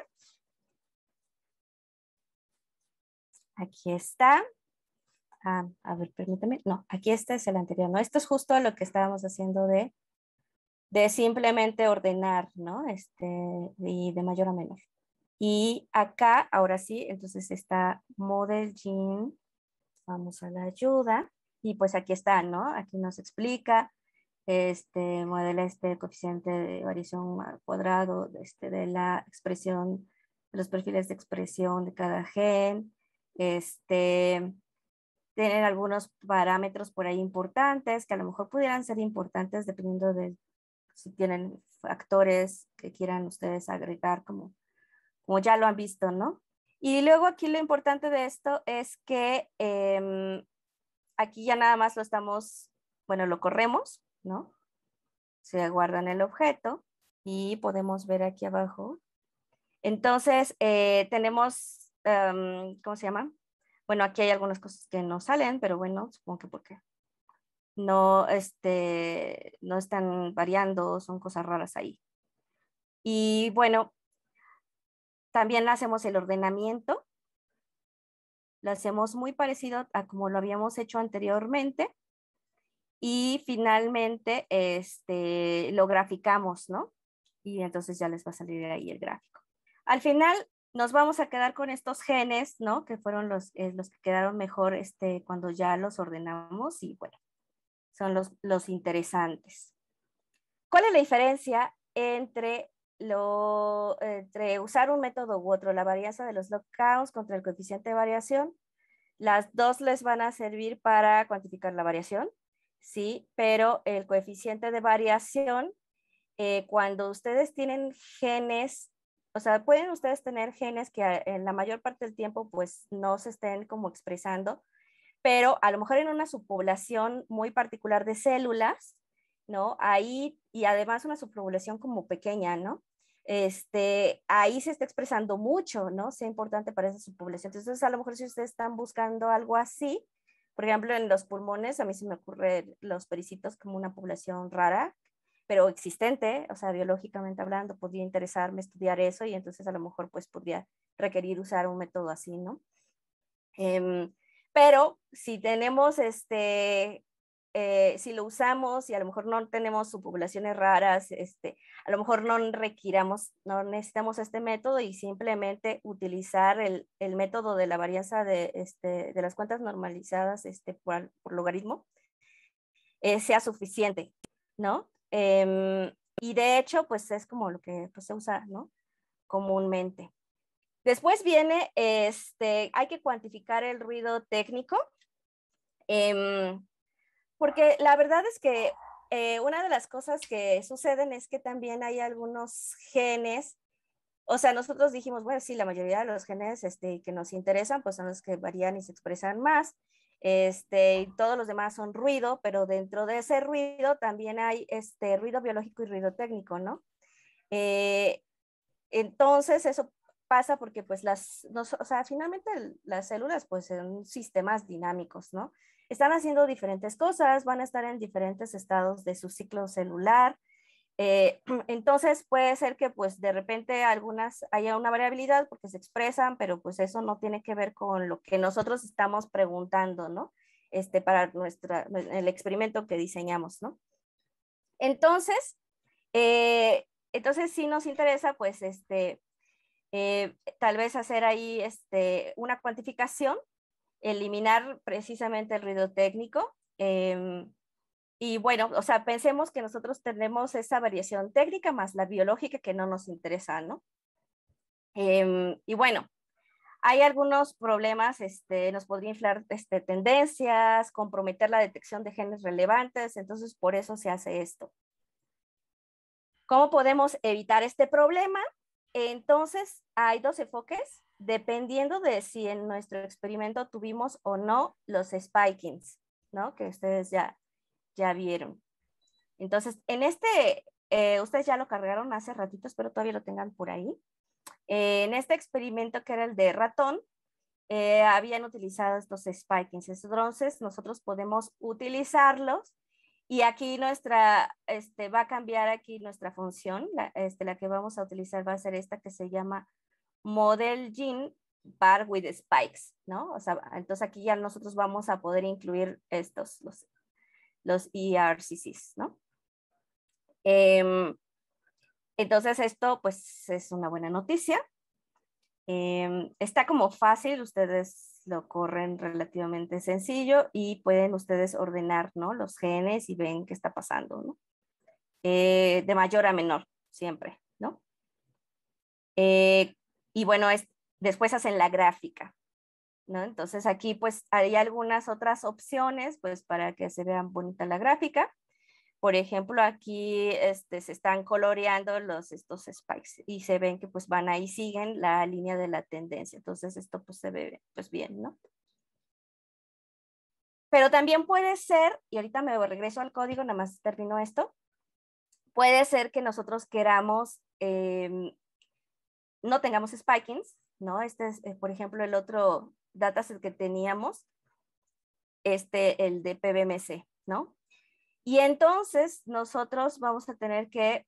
aquí está. Ah, a ver, permítame. No, aquí está, es el anterior. No, esto es justo lo que estábamos haciendo de, de simplemente ordenar, ¿no? Este, y de mayor a menor. Y acá, ahora sí, entonces está Model Gene. Vamos a la ayuda. Y pues aquí está, ¿no? Aquí nos explica este, modela este coeficiente de variación al cuadrado este, de la expresión, de los perfiles de expresión de cada gen, este, tener algunos parámetros por ahí importantes que a lo mejor pudieran ser importantes dependiendo de si tienen factores que quieran ustedes agregar como, como ya lo han visto, ¿no? Y luego aquí lo importante de esto es que em, aquí ya nada más lo estamos, bueno, lo corremos, ¿no? Se guardan el objeto y podemos ver aquí abajo. Entonces, eh, tenemos Em, ¿cómo se llama? Bueno, aquí hay algunas cosas que no salen, pero bueno, supongo que porque no, este, no están variando, son cosas raras ahí. Y bueno, también hacemos el ordenamiento. Lo hacemos muy parecido a como lo habíamos hecho anteriormente. Y finalmente este, lo graficamos, ¿no? Y entonces ya les va a salir ahí el gráfico. Al final, nos vamos a quedar con estos genes, ¿no? Que fueron los, eh, los que quedaron mejor este, cuando ya los ordenamos y bueno, son los, los interesantes. ¿Cuál es la diferencia entre, lo, usar un método u otro? La varianza de los lockouts contra el coeficiente de variación. Las dos les van a servir para cuantificar la variación, sí, pero el coeficiente de variación, eh, cuando ustedes tienen genes o sea, pueden ustedes tener genes que en la mayor parte del tiempo pues no se estén como expresando, pero a lo mejor en una subpoblación muy particular de células, ¿no? Ahí, y además una subpoblación como pequeña, ¿no? Este, ahí se está expresando mucho, ¿no? Sea importante para esa subpoblación. Entonces, a lo mejor si ustedes están buscando algo así, por ejemplo, en los pulmones, a mí se me ocurre los pericitos como una población rara, pero existente, o sea, biológicamente hablando, podría interesarme estudiar eso y entonces a lo mejor pues podría requerir usar un método así, ¿no? Em, pero si tenemos este, eh, si lo usamos y a lo mejor no tenemos subpoblaciones raras, este, a lo mejor no requiramos, no necesitamos este método y simplemente utilizar el, método de la varianza este, de, las cuentas normalizadas este, por, logaritmo eh, sea suficiente, ¿no? Em, y de hecho, pues es como lo que pues, se usa, ¿no? Comúnmente. Después viene, este, hay que cuantificar el ruido técnico, em, porque la verdad es que eh, una de las cosas que suceden es que también hay algunos genes, o sea, nosotros dijimos, bueno, sí, la mayoría de los genes este, que nos interesan, pues son los que varían y se expresan más, este, y todos los demás son ruido, pero dentro de ese ruido también hay este ruido biológico y ruido técnico, ¿no? Eh, entonces eso pasa porque pues las, o sea, finalmente las células pues son sistemas dinámicos, ¿no? Están haciendo diferentes cosas, van a estar en diferentes estados de su ciclo celular, eh, *clears throat* entonces puede ser que pues de repente algunas haya una variabilidad porque se expresan, pero pues eso no tiene que ver con lo que nosotros estamos preguntando, ¿no? Este, para nuestra, el experimento que diseñamos, ¿no? Entonces, eh, entonces sí nos interesa pues este, eh, tal vez hacer ahí este, una cuantificación, eliminar precisamente el ruido técnico. Em, y bueno, o sea, pensemos que nosotros tenemos esa variación técnica más la biológica que no nos interesa, ¿no? Em, y bueno, hay algunos problemas, este, nos podría inflar este, tendencias, comprometer la detección de genes relevantes, entonces por eso se hace esto. ¿Cómo podemos evitar este problema? Entonces, hay dos enfoques, dependiendo de si en nuestro experimento tuvimos o no los spikings, ¿no? Que ustedes ya ya vieron. Entonces, en este, eh, ustedes ya lo cargaron hace ratitos, pero todavía lo tengan por ahí. Eh, en este experimento que era el de ratón, eh, habían utilizado estos spikings. Entonces, nosotros podemos utilizarlos y aquí nuestra, este, va a cambiar aquí nuestra función. La, este, la que vamos a utilizar va a ser esta que se llama model gene bar with spikes, ¿no? O sea, entonces aquí ya nosotros vamos a poder incluir estos, los los ERCCs, ¿no? Em, entonces esto pues es una buena noticia. Em, está como fácil, ustedes lo corren relativamente sencillo y pueden ustedes ordenar ¿no? los genes y ven qué está pasando, ¿no? Eh, de mayor a menor, siempre, ¿no? Eh, y bueno, es, después hacen la gráfica, entonces aquí pues hay algunas otras opciones pues para que se vean bonita la gráfica. Por ejemplo, aquí este, se están coloreando los, estos spikes y se ven que pues van ahí, siguen la línea de la tendencia. Entonces esto pues se ve pues bien, ¿no? Pero también puede ser, y ahorita me regreso al código, nada más termino esto, puede ser que nosotros queramos, em, no tengamos spikings, ¿no? Este es, eh, por ejemplo, el otro el que teníamos, este, el de PBMC, ¿no? Y entonces nosotros vamos a tener que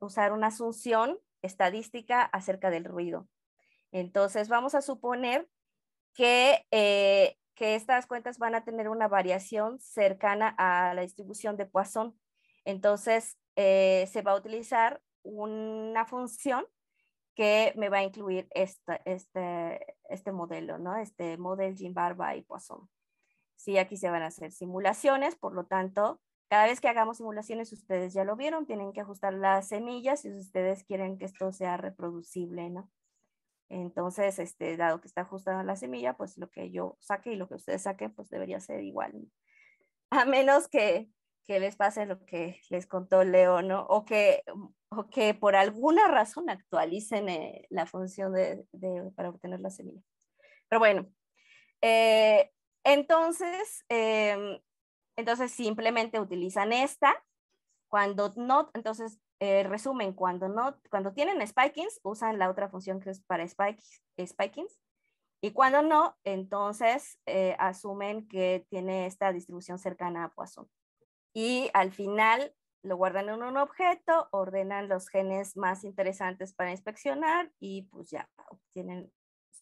usar una asunción estadística acerca del ruido. Entonces vamos a suponer eh, que, estas cuentas van a tener una variación cercana a la distribución de Poisson. Entonces eh, se va a utilizar una función que me va a incluir este, este modelo, ¿no? Este model Jim Barba y Poisson. Sí, aquí se van a hacer simulaciones, por lo tanto, cada vez que hagamos simulaciones, ustedes ya lo vieron, tienen que ajustar las semillas si ustedes quieren que esto sea reproducible, ¿no? Entonces, este, dado que está ajustada la semilla, pues lo que yo saque y lo que ustedes saquen, pues debería ser igual. A menos que que les pase lo que les contó Leo, ¿no? O que, o que por alguna razón actualicen eh, la función de, para obtener la semilla. Pero bueno, eh, entonces, em, entonces simplemente utilizan esta. Cuando no, entonces eh, resumen, cuando no, cuando tienen spikings, usan la otra función que es para spikings. Y cuando no, entonces asumen que tiene esta distribución cercana a Poisson y al final lo guardan en un objeto, ordenan los genes más interesantes para inspeccionar y pues ya obtienen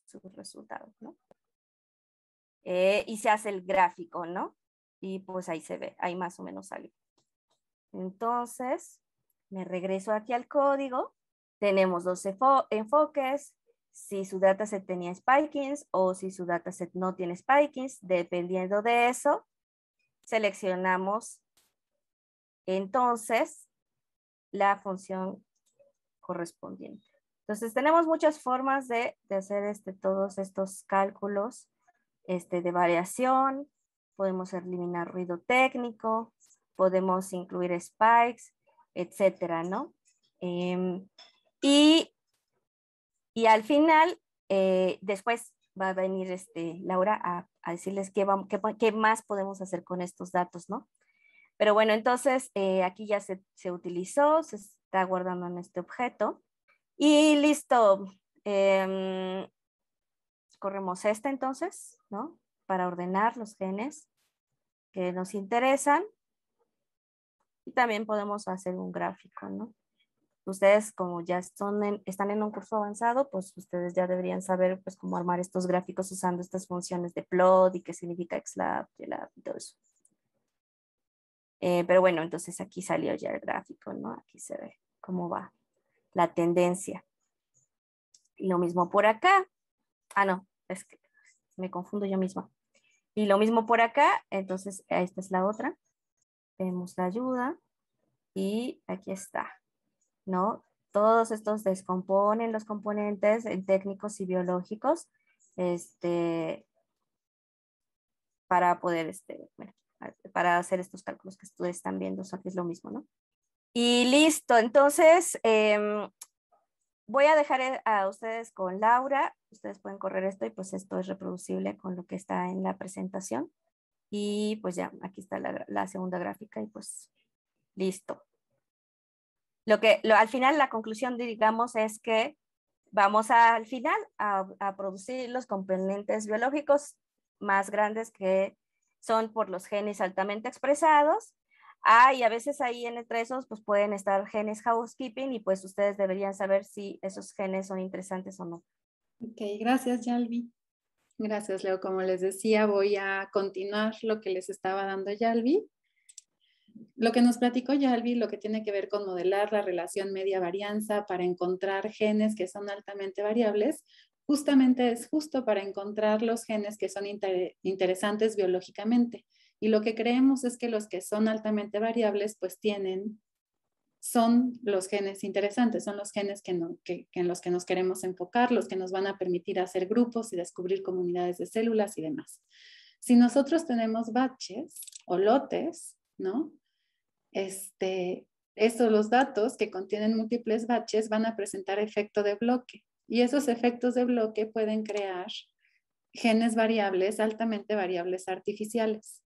sus resultados, ¿no? Eh, y se hace el gráfico, ¿no? Y pues ahí se ve, ahí más o menos sale. Entonces, me regreso aquí al código. Tenemos dos enfoques, si su dataset tenía spikings o si su dataset no tiene spikings, dependiendo de eso, seleccionamos entonces la función correspondiente. Entonces tenemos muchas formas de, hacer este, todos estos cálculos este, de variación, podemos eliminar ruido técnico, podemos incluir spikes, etcétera, ¿no? Em, y, al final, eh, después va a venir este, Laura a, decirles qué, qué, qué, más podemos hacer con estos datos, ¿no? Pero bueno, entonces eh, aquí ya se, se, utilizó, se está guardando en este objeto. Y listo. Em, corremos esta entonces, ¿no? Para ordenar los genes que nos interesan. Y también podemos hacer un gráfico, ¿no? Ustedes como ya están en un curso avanzado, pues ustedes ya deberían saber pues, cómo armar estos gráficos usando estas funciones de plot y qué significa xlab, y todo eso. Eh, pero bueno, entonces aquí salió ya el gráfico, ¿no? Aquí se ve cómo va la tendencia. Y lo mismo por acá. Ah, no, es que me confundo yo misma. Y lo mismo por acá, entonces esta es la otra. Tenemos la ayuda y aquí está, ¿no? Todos estos descomponen los componentes eh, técnicos y biológicos este, para poder, este, para hacer estos cálculos que ustedes están viendo, o sea, que es lo mismo, ¿no? Y listo, entonces em, voy a dejar e, a ustedes con Laura, ustedes pueden correr esto y pues esto es reproducible con lo que está en la presentación. Y pues ya, aquí está la, segunda gráfica y pues listo. Lo que lo, al final la conclusión, digamos, es que vamos al final a, a producir los componentes biológicos más grandes que son por los genes altamente expresados. Ah, y a veces ahí entre esos pues pueden estar genes housekeeping y pues ustedes deberían saber si esos genes son interesantes o no. Ok, gracias Yalvi. Gracias Leo. Como les decía, voy a continuar lo que les estaba dando Yalvi. Lo que nos platicó Yalvi, lo que tiene que ver con modelar la relación media-varianza para encontrar genes que son altamente variables, justamente es justo para encontrar los genes que son interesantes biológicamente. Y lo que creemos es que los que son altamente variables, pues tienen, son los genes interesantes, son los genes que, en los que nos queremos enfocar, los que nos van a permitir hacer grupos y descubrir comunidades de células y demás. Si nosotros tenemos baches o lotes, ¿no? Este, estos los datos que contienen múltiples baches van a presentar efecto de bloque. Y esos efectos de bloque pueden crear genes variables, altamente variables artificiales.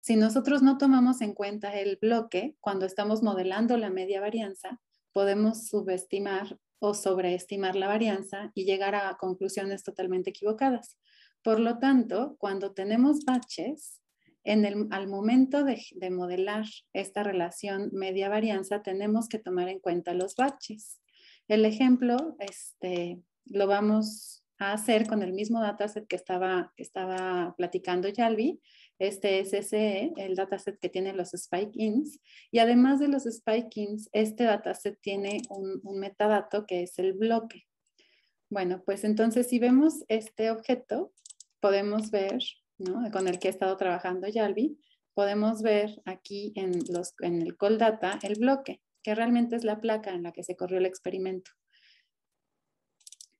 Si nosotros no tomamos en cuenta el bloque cuando estamos modelando la media varianza, podemos subestimar o sobreestimar la varianza y llegar a conclusiones totalmente equivocadas. Por lo tanto, cuando tenemos baches, al momento de, de modelar esta relación media varianza, tenemos que tomar en cuenta los baches. El ejemplo este, lo vamos a hacer con el mismo dataset que estaba, estaba platicando Yalvi. Este es ese, el dataset que tiene los spike ins. Y además de los spike ins, este dataset tiene un, metadato que es el bloque. Bueno, pues entonces si vemos este objeto, podemos ver, ¿no? con el que he estado trabajando Yalvi, podemos ver aquí en, los, en el call data el bloque que realmente es la placa en la que se corrió el experimento.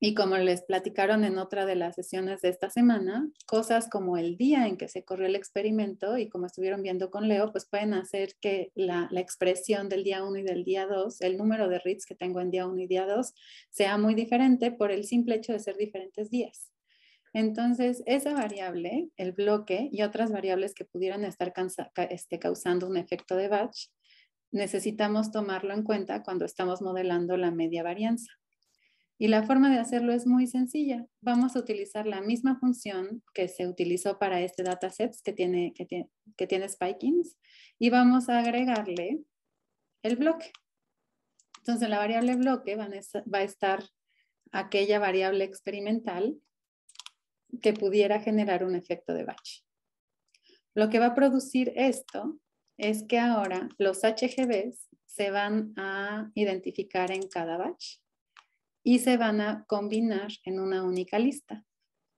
Y como les platicaron en otra de las sesiones de esta semana, cosas como el día en que se corrió el experimento y como estuvieron viendo con Leo, pues pueden hacer que la, expresión del día 1 y del día 2, el número de reads que tengo en día 1 y día 2, sea muy diferente por el simple hecho de ser diferentes días. Entonces, esa variable, el bloque y otras variables que pudieran estar este, causando un efecto de batch, necesitamos tomarlo en cuenta cuando estamos modelando la media varianza. Y la forma de hacerlo es muy sencilla. Vamos a utilizar la misma función que se utilizó para este dataset que tiene, que tiene, que tiene y vamos a agregarle el bloque. Entonces, la variable bloque va a estar aquella variable experimental que pudiera generar un efecto de batch. Lo que va a producir esto es que ahora los HGBs se van a identificar en cada batch y se van a combinar en una única lista.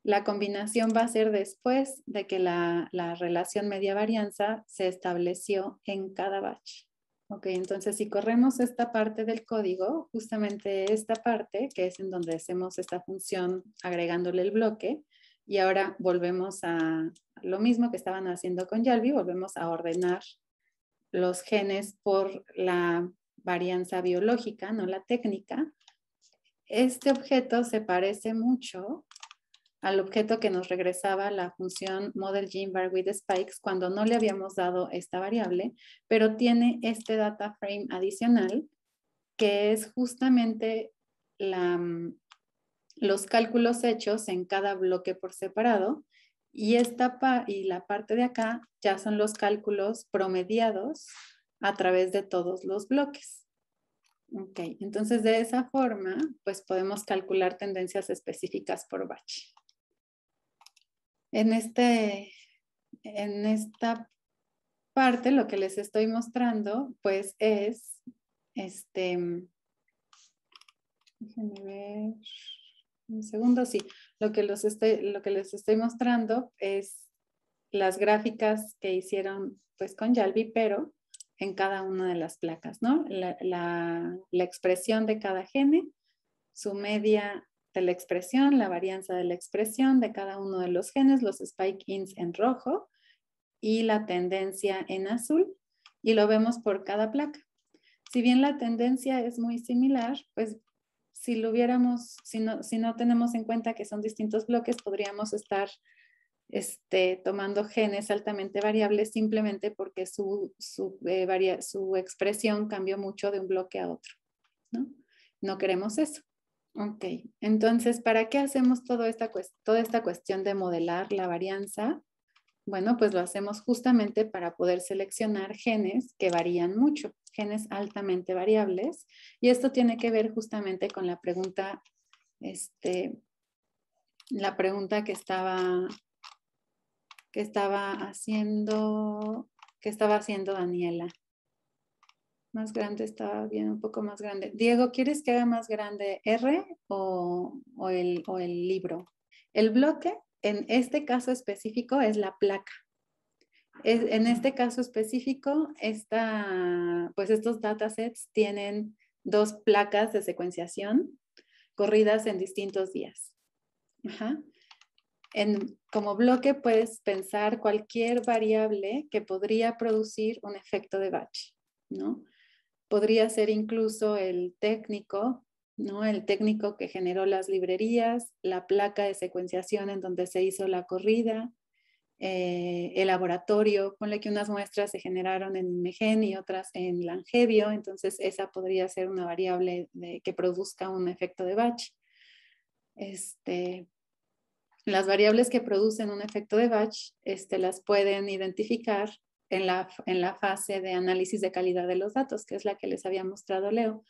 La combinación va a ser después de que la, relación media-varianza se estableció en cada batch. Ok, entonces si corremos esta parte del código, justamente esta parte, que es en donde hacemos esta función agregándole el bloque, y ahora volvemos a lo mismo que estaban haciendo con Yalvi, volvemos a ordenar los genes por la varianza biológica, no la técnica. Este objeto se parece mucho al objeto que nos regresaba la función model gene bar with spikes cuando no le habíamos dado esta variable, pero tiene este data frame adicional que es justamente mm, los cálculos hechos en cada bloque por separado y, esta y la parte de acá ya son los cálculos promediados a través de todos los bloques. Ok, entonces de esa forma, pues podemos calcular tendencias específicas por batch. Este, en, esta parte, lo que les estoy mostrando, pues es, este, déjenme ver, un segundo, sí, lo que, los estoy, lo que les estoy mostrando es las gráficas que hicieron pues con Yalvi, pero en cada una de las placas, ¿no? La, la expresión de cada gene, su media de la expresión, la varianza de la expresión de cada uno de los genes, los spike ins en rojo y la tendencia en azul, y lo vemos por cada placa. Si bien la tendencia es muy similar, pues si lo hubiéramos, si no, tenemos en cuenta que son distintos bloques, podríamos estar este, tomando genes altamente variables simplemente porque eh, su, expresión cambió mucho de un bloque a otro. ¿no? no queremos eso. entonces, ¿para qué hacemos toda esta cuestión de modelar la varianza? Bueno, pues lo hacemos justamente para poder seleccionar genes que varían mucho, genes altamente variables. Y esto tiene que ver justamente con la pregunta, este, la pregunta que estaba, que estaba haciendo, que estaba haciendo Daniela. Más grande, estaba bien un poco más grande. Diego, ¿quieres que haga más grande R o, el, o el libro? El bloque en este caso específico es la placa. en este caso específico, esta, pues estos datasets tienen dos placas de secuenciación corridas en distintos días. como bloque puedes pensar cualquier variable que podría producir un efecto de batch, ¿no? Podría ser incluso el técnico el técnico que generó las librerías, la placa de secuenciación en donde se hizo la corrida, eh, el laboratorio, con el que unas muestras se generaron en Imegen y otras en Langevio, entonces esa podría ser una variable que produzca un efecto de batch. Este, las variables que producen un efecto de batch este, las pueden identificar en la fase de análisis de calidad de los datos, que es la que les había mostrado Leo.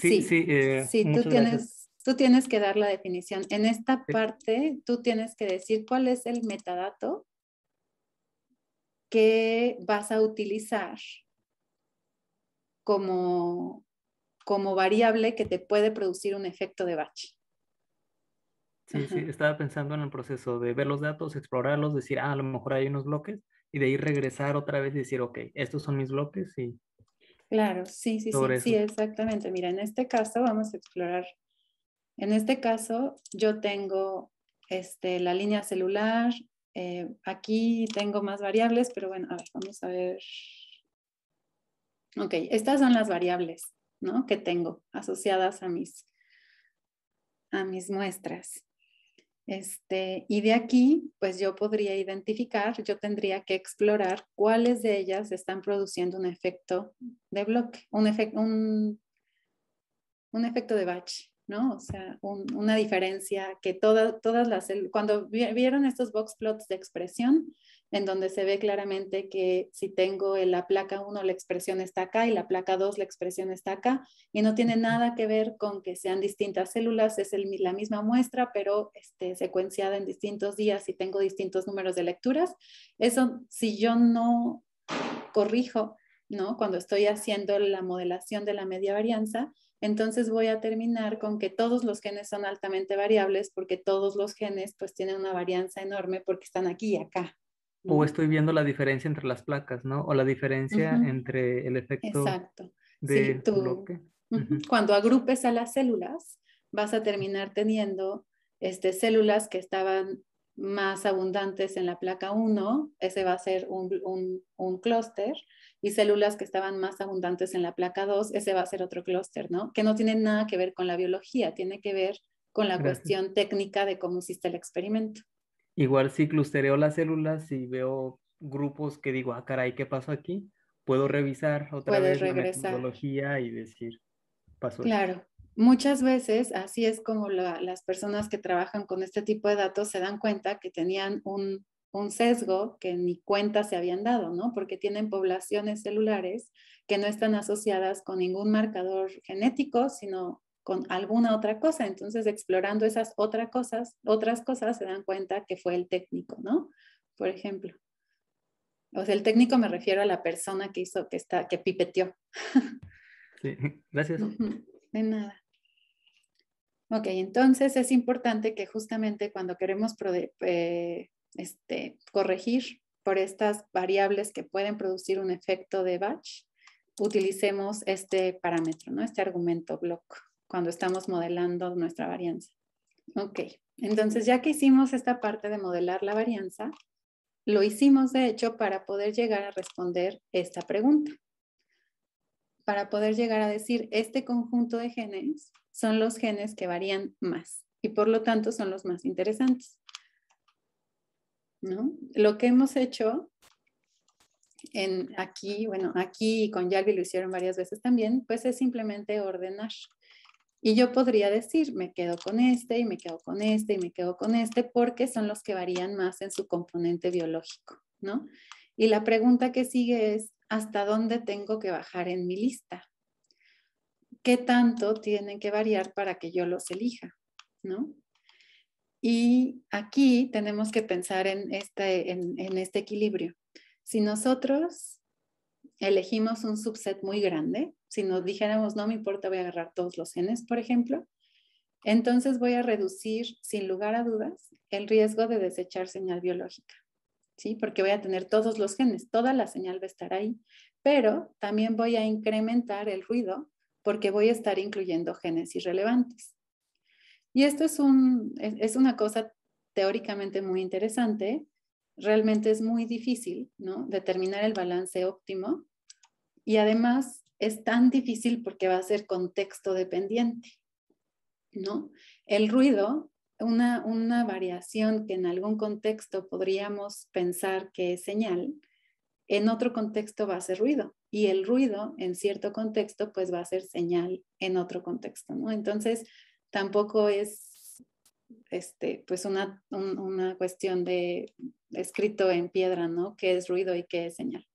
Sí, sí, eh, tú, tienes, tú tienes que dar la definición. En esta parte, tú tienes que decir cuál es el metadato que vas a utilizar como, como variable que te puede producir un efecto de bache. Sí, sí, estaba pensando en el proceso de ver los datos, explorarlos, decir, ah, a lo mejor hay unos bloques, y de ir regresar otra vez y decir, ok, estos son mis bloques y Claro, sí, sí, sí, sí, exactamente. Mira, en este caso vamos a explorar, en este caso yo tengo este, la línea celular, eh, aquí tengo más variables, pero bueno, a ver, vamos a ver. Ok, estas son las variables, ¿no? Que tengo asociadas a mis, a mis muestras. Este, y de aquí, pues yo podría identificar, yo tendría que explorar cuáles de ellas están produciendo un efecto de bloque, un, un, efecto de batch, ¿no? O sea, una diferencia que todas las, cuando vieron estos box plots de expresión, en donde se ve claramente que si tengo la placa 1 la expresión está acá y la placa 2 la expresión está acá y no tiene nada que ver con que sean distintas células, es la misma muestra pero este, secuenciada en distintos días y tengo distintos números de lecturas. Eso si yo no corrijo, ¿no? Cuando estoy haciendo la modelación de la media varianza, entonces voy a terminar con que todos los genes son altamente variables porque todos los genes pues tienen una varianza enorme porque están aquí y acá, o mm. estoy viendo la diferencia entre las placas, ¿no? O la diferencia entre el efecto Exacto. de bloque. Cuando agrupes a las células, vas a terminar teniendo este, células que estaban más abundantes en la placa 1, ese va a ser un, un, un clúster, y células que estaban más abundantes en la placa 2, ese va a ser otro clúster, ¿no? Que no tiene nada que ver con la biología, tiene que ver con la cuestión técnica de cómo hiciste el experimento. Igual si clustereo las células y veo grupos que digo, ah, caray, ¿qué pasó aquí? Puedo revisar otra vez la metodología y decir, pasó Claro. Muchas veces así es como las personas que trabajan con este tipo de datos se dan cuenta que tenían un, un sesgo que ni cuenta se habían dado, ¿no? Porque tienen poblaciones celulares que no están asociadas con ningún marcador genético, sino con alguna otra cosa. Entonces, explorando esas otras cosas, otras cosas se dan cuenta que fue el técnico, ¿no? Por ejemplo. O sea, el técnico me refiero a la persona que hizo, que está, que pipeteó. *laughs* Sí, gracias. De nada. Ok, entonces es importante que justamente cuando queremos eh, este, corregir por estas variables que pueden producir un efecto de batch, utilicemos este parámetro, ¿no? Este argumento block cuando estamos modelando nuestra varianza. Ok, entonces ya que hicimos esta parte de modelar la varianza, lo hicimos de hecho para poder llegar a responder esta pregunta. Para poder llegar a decir, este conjunto de genes son los genes que varían más y por lo tanto son los más interesantes. ¿No? Lo que hemos hecho en aquí, bueno, aquí con Yalvi lo hicieron varias veces también, pues es simplemente ordenar. Y yo podría decir, me quedo con este y me quedo con este y me quedo con este porque son los que varían más en su componente biológico, ¿no? Y la pregunta que sigue es, ¿hasta dónde tengo que bajar en mi lista? ¿Qué tanto tienen que variar para que yo los elija, ¿no? Y aquí tenemos que pensar en este, en este equilibrio. Si nosotros elegimos un subset muy grande, si nos dijéramos, no me importa, voy a agarrar todos los genes, por ejemplo, entonces voy a reducir, sin lugar a dudas, el riesgo de desechar señal biológica, ¿sí? Porque voy a tener todos los genes, toda la señal va a estar ahí, pero también voy a incrementar el ruido porque voy a estar incluyendo genes irrelevantes. Y esto es, es una cosa teóricamente muy interesante, realmente es muy difícil, ¿no? Determinar el balance óptimo y además es tan difícil porque va a ser contexto dependiente, ¿no? El ruido, una, variación que en algún contexto podríamos pensar que es señal, en otro contexto va a ser ruido y el ruido en cierto contexto pues va a ser señal en otro contexto, ¿no? Entonces tampoco es este, pues una, una cuestión de escrito en piedra, ¿no? ¿Qué es ruido y qué es señal?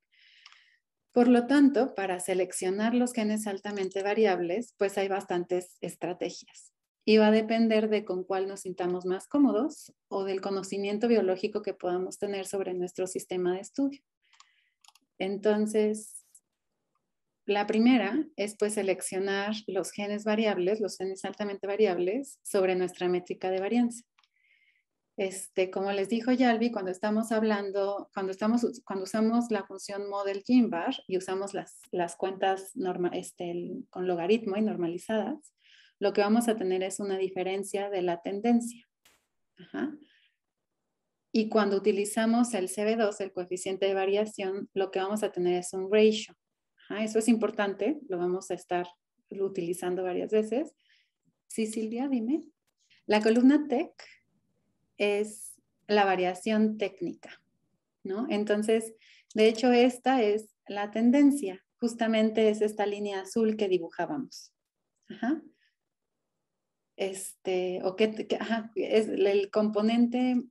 Por lo tanto, para seleccionar los genes altamente variables, pues hay bastantes estrategias. Y va a depender de con cuál nos sintamos más cómodos o del conocimiento biológico que podamos tener sobre nuestro sistema de estudio. Entonces, la primera es pues seleccionar los genes variables, los genes altamente variables sobre nuestra métrica de varianza. Este, como les dijo Yalvi, cuando estamos hablando, cuando, estamos, cuando usamos la función model Gimbar y usamos las, las cuentas este, con logaritmo y normalizadas, lo que vamos a tener es una diferencia de la tendencia. Y cuando utilizamos el CB2, el coeficiente de variación, lo que vamos a tener es un ratio. Eso es importante, lo vamos a estar utilizando varias veces. Sí, Silvia, dime. La columna TEC es la variación técnica, ¿no? Entonces, de hecho, esta es la tendencia, justamente es esta línea azul que dibujábamos. Ajá. Este, o que, ajá, es el componente,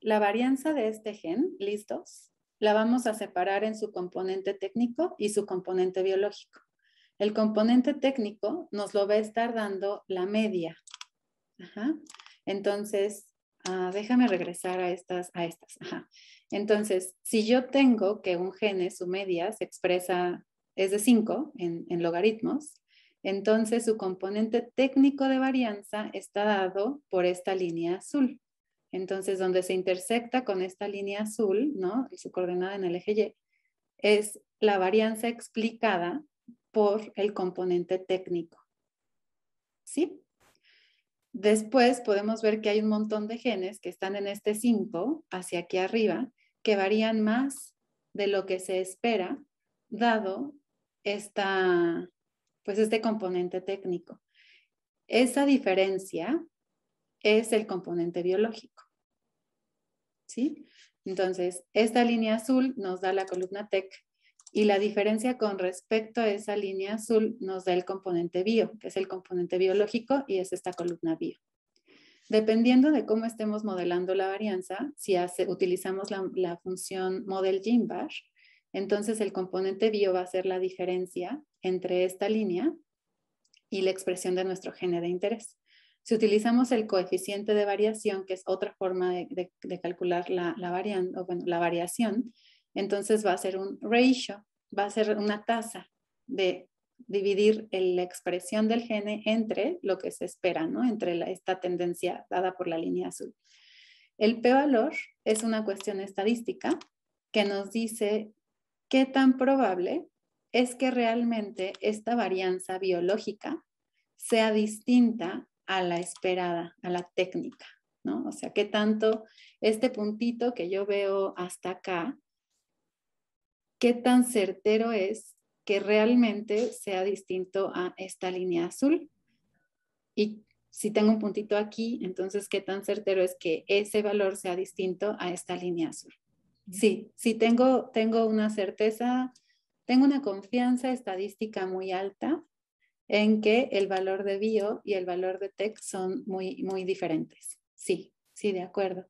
la varianza de este gen, listos, la vamos a separar en su componente técnico y su componente biológico. El componente técnico nos lo va a estar dando la media. Ajá. Entonces, ah, déjame regresar a estas, a estas. Entonces, si yo tengo que un gene, su media, se expresa, es de 5 en, logaritmos, entonces su componente técnico de varianza está dado por esta línea azul. Entonces, donde se intersecta con esta línea azul, ¿no? su coordenada en el eje Y, es la varianza explicada por el componente técnico. ¿Sí? Después podemos ver que hay un montón de genes que están en este 5 hacia aquí arriba, que varían más de lo que se espera, dado esta, pues este componente técnico. Esa diferencia es el componente biológico. ¿Sí? Entonces, esta línea azul nos da la columna TEC y la diferencia con respecto a esa línea azul nos da el componente bio, que es el componente biológico y es esta columna bio. Dependiendo de cómo estemos modelando la varianza, si utilizamos la, función model entonces el componente bio va a ser la diferencia entre esta línea y la expresión de nuestro gene de interés. Si utilizamos el coeficiente de variación, que es otra forma de, calcular la variación, entonces va a ser un ratio, va a ser una tasa de dividir la expresión del gene entre lo que se espera, ¿no? entre esta tendencia dada por la línea azul. El p-valor es una cuestión estadística que nos dice qué tan probable es que realmente esta varianza biológica sea distinta a la esperada, a la técnica, ¿no? O sea, qué tanto este puntito que yo veo hasta acá qué tan certero es que realmente sea distinto a esta línea azul. Y si tengo un puntito aquí, entonces qué tan certero es que ese valor sea distinto a esta línea azul. Sí, sí tengo, tengo una certeza, tengo una confianza estadística muy alta en que el valor de bio y el valor de tech son muy, muy diferentes. Sí, sí, de acuerdo.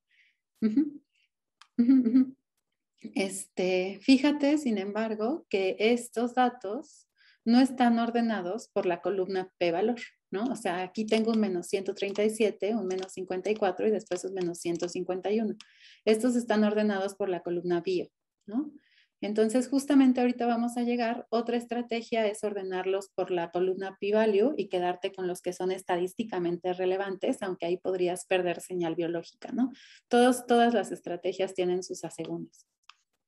Este, fíjate, sin embargo, que estos datos no están ordenados por la columna p-valor, ¿no? O sea, aquí tengo un menos 137, un menos 54 y después un menos 151. Estos están ordenados por la columna bio, ¿no? Entonces, justamente ahorita vamos a llegar, otra estrategia es ordenarlos por la columna p-value y quedarte con los que son estadísticamente relevantes, aunque ahí podrías perder señal biológica, ¿no? todas las estrategias tienen sus asegúnes.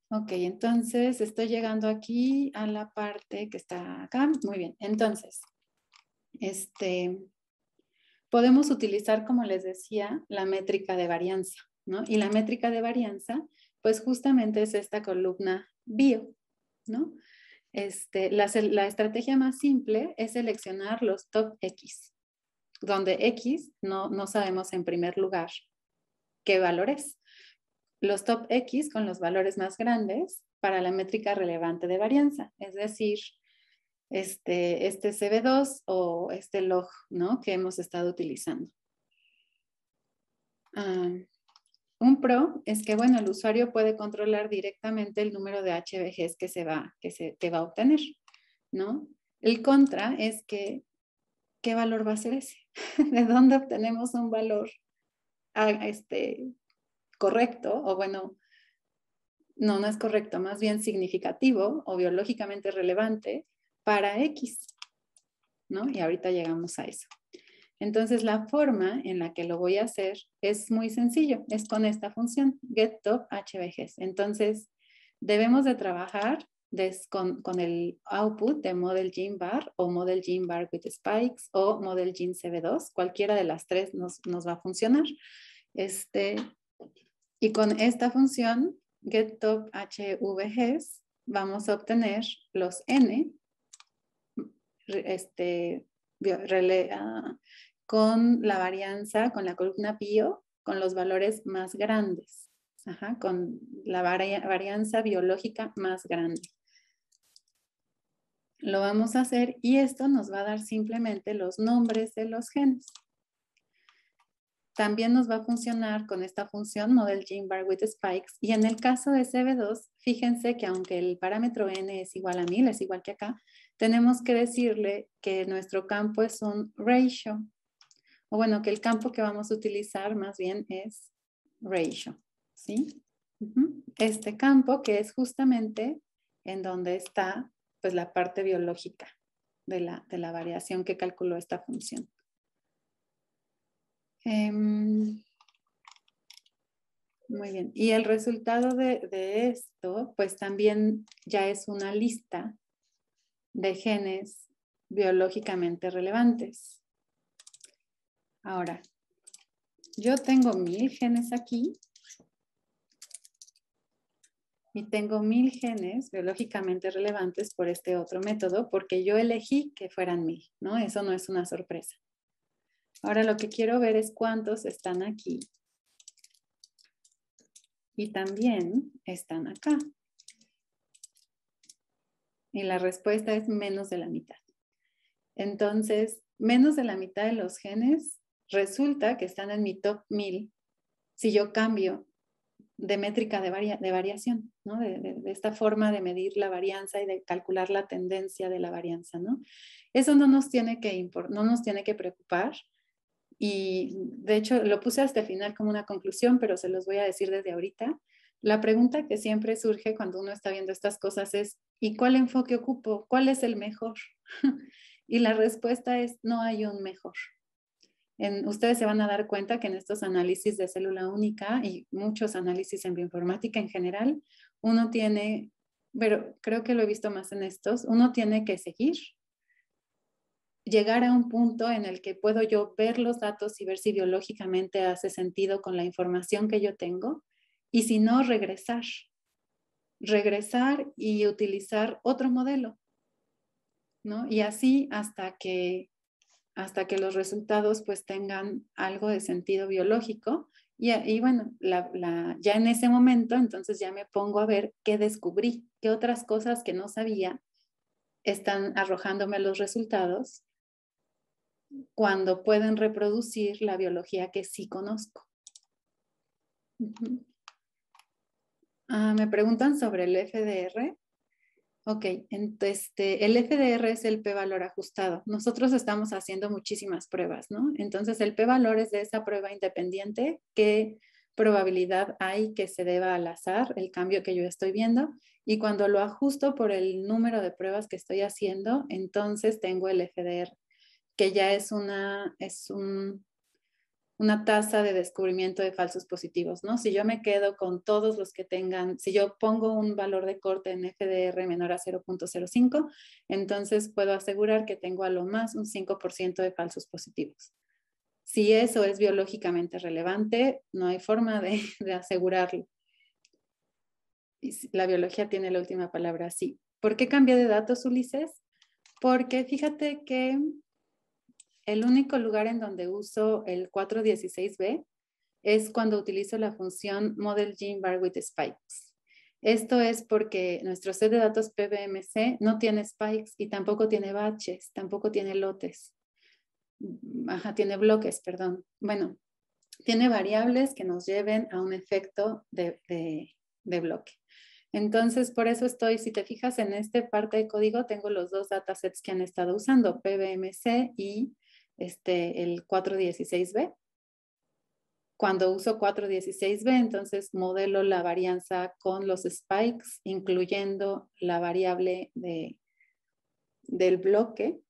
Ok, entonces estoy llegando aquí a la parte que está acá. Muy bien, entonces, este, podemos utilizar, como les decía, la métrica de varianza, ¿no? Y la métrica de varianza, pues justamente es esta columna bio, ¿no? Este, la, estrategia más simple es seleccionar los top X, donde X no, no sabemos en primer lugar qué valor es, los top X con los valores más grandes para la métrica relevante de varianza, es decir, este, este CB2 o este log ¿no? que hemos estado utilizando. Ah, un pro es que bueno, el usuario puede controlar directamente el número de HBGs que se va, que se, va a obtener. ¿no? El contra es que, ¿qué valor va a ser ese? *laughs* ¿De dónde obtenemos un valor a este, correcto, o bueno, no, no es correcto, más bien significativo o biológicamente relevante para X, ¿no? Y ahorita llegamos a eso. Entonces, la forma en la que lo voy a hacer es muy sencillo, es con esta función, getTopHBGs. Entonces, debemos de trabajar con, el output de model gene bar o model gene bar with spikes o model gene CB2, cualquiera de las tres nos, nos va a funcionar. Este, y con esta función getTopHVGs vamos a obtener los n este, ah, con la varianza, con la columna bio, con los valores más grandes, con la varianza biológica más grande. Lo vamos a hacer y esto nos va a dar simplemente los nombres de los genes también nos va a funcionar con esta función model gene bar with spikes. Y en el caso de CB2, fíjense que aunque el parámetro n es igual a 1000, es igual que acá, tenemos que decirle que nuestro campo es un ratio. O bueno, que el campo que vamos a utilizar más bien es ratio, ¿sí? Este campo que es justamente en donde está pues la parte biológica de la, de la variación que calculó esta función. Em, muy bien. Y el resultado de, de, esto, pues también ya es una lista de genes biológicamente relevantes. Ahora, yo tengo mil genes aquí y tengo mil genes biológicamente relevantes por este otro método porque yo elegí que fueran mil, ¿no? Eso no es una sorpresa. Ahora lo que quiero ver es cuántos están aquí. Y también están acá. Y la respuesta es menos de la mitad. Entonces, menos de la mitad de los genes resulta que están en mi top 1000 si yo cambio de métrica de, variación, De, esta forma de medir la varianza y de calcular la tendencia de la varianza, ¿no? Eso no nos tiene que, no nos tiene que preocupar y de hecho lo puse hasta el final como una conclusión, pero se los voy a decir desde ahorita. La pregunta que siempre surge cuando uno está viendo estas cosas es, ¿y cuál enfoque ocupo? ¿Cuál es el mejor? *laughs* y la respuesta es, no hay un mejor. ustedes se van a dar cuenta que en estos análisis de célula única y muchos análisis en bioinformática en general, uno tiene, pero creo que lo he visto más en estos, uno tiene que seguir llegar a un punto en el que puedo yo ver los datos y ver si biológicamente hace sentido con la información que yo tengo y si no, regresar. Regresar y utilizar otro modelo. ¿no? Y así hasta que, hasta que los resultados pues tengan algo de sentido biológico. Y, bueno, ya en ese momento entonces ya me pongo a ver qué descubrí, qué otras cosas que no sabía están arrojándome los resultados cuando pueden reproducir la biología que sí conozco. Ah, me preguntan sobre el FDR. Ok, entonces este, el FDR es el P-valor ajustado. Nosotros estamos haciendo muchísimas pruebas, ¿no? Entonces el P-valor es de esa prueba independiente qué probabilidad hay que se deba al azar el cambio que yo estoy viendo y cuando lo ajusto por el número de pruebas que estoy haciendo, entonces tengo el FDR que ya es una, es un, una tasa de descubrimiento de falsos positivos, ¿no? Si yo me quedo con todos los que tengan, si yo pongo un valor de corte en FDR menor a 0.05, entonces puedo asegurar que tengo a lo más un 5% de falsos positivos. Si eso es biológicamente relevante, no hay forma de, *laughs* asegurarlo asegurarlo. La biología tiene la última palabra, sí. ¿Por qué cambia de datos, Ulises? Porque fíjate que el único lugar en donde uso el 416B es cuando utilizo la función Model Gene Bar with Spikes. Esto es porque nuestro set de datos PBMC no tiene spikes y tampoco tiene baches, tampoco tiene lotes. Ajá, tiene bloques, perdón. Bueno, tiene variables que nos lleven a un efecto de, de bloque. Entonces, por eso estoy, si te fijas en esta parte de código, tengo los dos datasets que han estado usando, PBMC y este, el 416B. Cuando uso 416B, entonces modelo la varianza con los spikes, incluyendo la variable de, del bloque.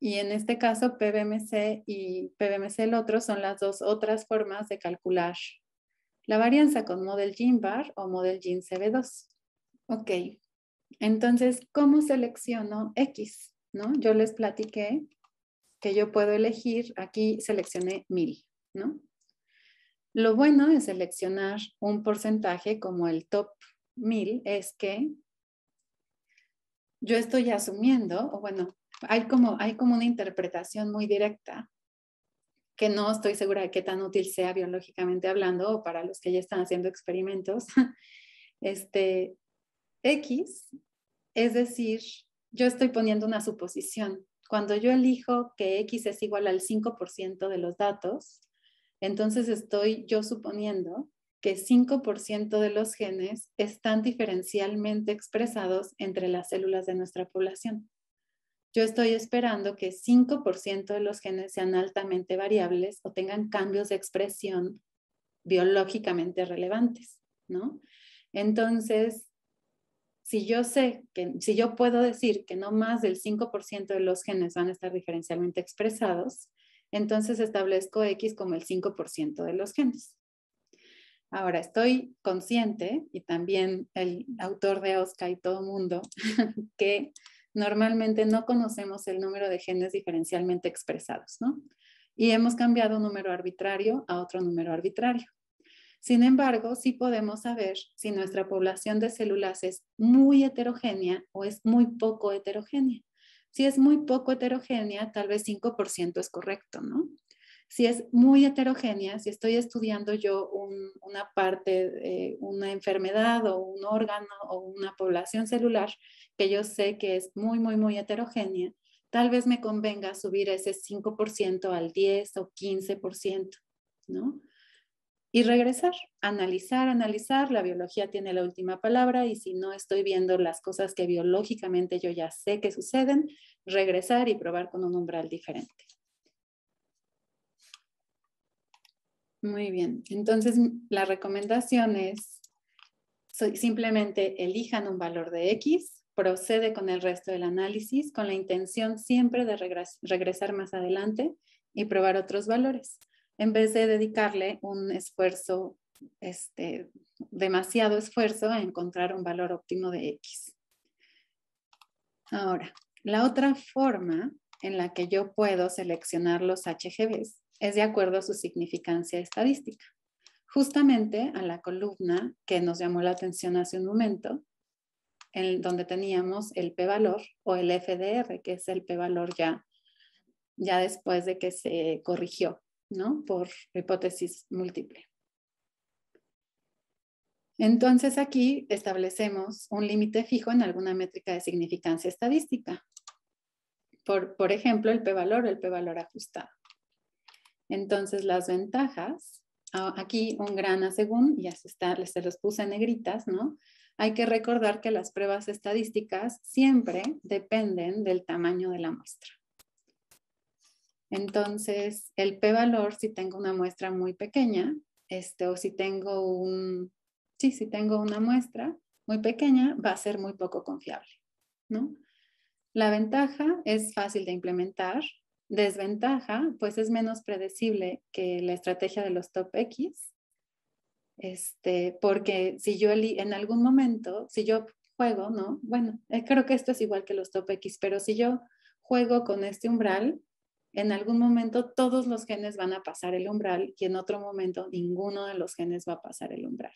Y en este caso, PBMC y PBMC el otro son las dos otras formas de calcular la varianza con model GinBar o model gincb 2 Ok, entonces, ¿cómo selecciono X? ¿No? Yo les platiqué que yo puedo elegir, aquí seleccioné mil, ¿no? Lo bueno de seleccionar un porcentaje como el top 1000 es que yo estoy asumiendo, o bueno, hay como, hay como una interpretación muy directa que no estoy segura de qué tan útil sea biológicamente hablando o para los que ya están haciendo experimentos. *laughs* Este X, es decir, yo estoy poniendo una suposición cuando yo elijo que X es igual al 5% de los datos, entonces estoy yo suponiendo que 5% de los genes están diferencialmente expresados entre las células de nuestra población. Yo estoy esperando que 5% de los genes sean altamente variables o tengan cambios de expresión biológicamente relevantes, ¿no? Entonces, si yo sé que, si yo puedo decir que no más del 5% de los genes van a estar diferencialmente expresados, entonces establezco X como el 5% de los genes. Ahora, estoy consciente, y también el autor de Oscar y todo mundo, *laughs* que normalmente no conocemos el número de genes diferencialmente expresados, ¿no? Y hemos cambiado un número arbitrario a otro número arbitrario. Sin embargo, sí podemos saber si nuestra población de células es muy heterogénea o es muy poco heterogénea. Si es muy poco heterogénea, tal vez 5% es correcto, ¿no? Si es muy heterogénea, si estoy estudiando yo una parte, una enfermedad o un órgano o una población celular que yo sé que es muy, muy, muy heterogénea, tal vez me convenga subir ese 5% al 10 o 15%, ¿no? y regresar, analizar, analizar. La biología tiene la última palabra y si no estoy viendo las cosas que biológicamente yo ya sé que suceden, regresar y probar con un umbral diferente. Muy bien, entonces la recomendación es simplemente elijan un valor de X, procede con el resto del análisis con la intención siempre de regresar más adelante y probar otros valores en vez de dedicarle un esfuerzo, este, demasiado esfuerzo a encontrar un valor óptimo de X. Ahora, la otra forma en la que yo puedo seleccionar los HGBs es de acuerdo a su significancia estadística. Justamente a la columna que nos llamó la atención hace un momento, en donde teníamos el p-valor o el FDR, que es el p-valor ya, ya después de que se corrigió ¿no? Por hipótesis múltiple. Entonces aquí establecemos un límite fijo en alguna métrica de significancia estadística. Por, por ejemplo, el p-valor o el p-valor ajustado. Entonces las ventajas, ah, aquí un gran según, ya se, está, se los puse en negritas, ¿no? Hay que recordar que las pruebas estadísticas siempre dependen del tamaño de la muestra. Entonces, el p-valor, si tengo una muestra muy pequeña, este, o si tengo un, sí, si tengo una muestra muy pequeña, va a ser muy poco confiable, ¿no? La ventaja es fácil de implementar, desventaja, pues es menos predecible que la estrategia de los top X, este, porque si yo en algún momento, si yo juego, ¿no? Bueno, eh, creo que esto es igual que los top X, pero si yo juego con este umbral, en algún momento todos los genes van a pasar el umbral y en otro momento ninguno de los genes va a pasar el umbral.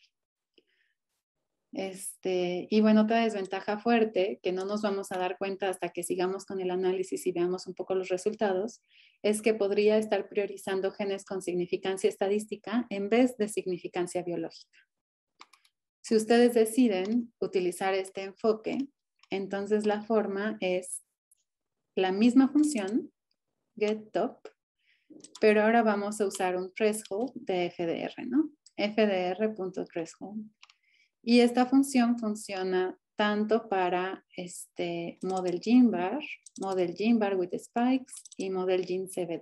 Este, y bueno, otra desventaja fuerte que no nos vamos a dar cuenta hasta que sigamos con el análisis y veamos un poco los resultados es que podría estar priorizando genes con significancia estadística en vez de significancia biológica. Si ustedes deciden utilizar este enfoque, entonces la forma es la misma función, get top, pero ahora vamos a usar un threshold de FDR, ¿no? FDR.threshold. Y esta función funciona tanto para este model bar, model bar with spikes y model gin 2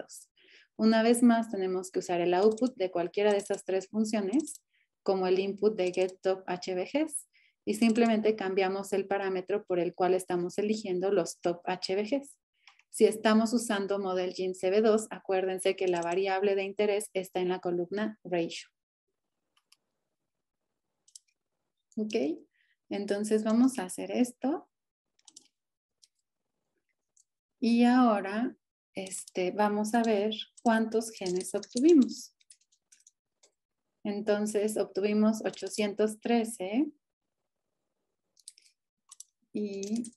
Una vez más tenemos que usar el output de cualquiera de estas tres funciones como el input de top HBGs y simplemente cambiamos el parámetro por el cual estamos eligiendo los top HBGs. Si estamos usando Model Gene CB2, acuérdense que la variable de interés está en la columna ratio. ¿Ok? Entonces vamos a hacer esto. Y ahora este, vamos a ver cuántos genes obtuvimos. Entonces obtuvimos 813 y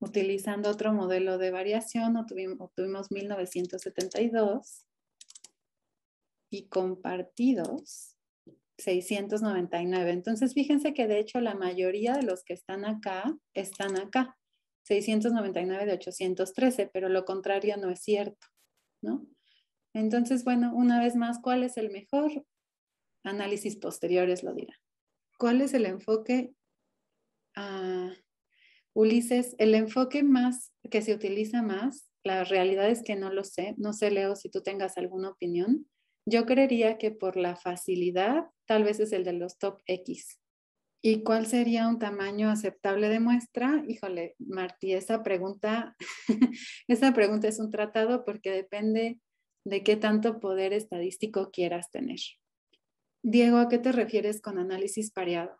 utilizando otro modelo de variación, obtuvimos 1972 y compartidos 699. Entonces, fíjense que de hecho la mayoría de los que están acá están acá, 699 de 813, pero lo contrario no es cierto, ¿no? Entonces, bueno, una vez más, ¿cuál es el mejor? Análisis posteriores lo dirá. ¿Cuál es el enfoque? a... Ah, Ulises, el enfoque más que se utiliza más, la realidad es que no lo sé, no sé Leo si tú tengas alguna opinión. Yo creería que por la facilidad tal vez es el de los top X. ¿Y cuál sería un tamaño aceptable de muestra? Híjole, Martí, esa pregunta, *laughs* esa pregunta es un tratado porque depende de qué tanto poder estadístico quieras tener. Diego, ¿a qué te refieres con análisis pareado?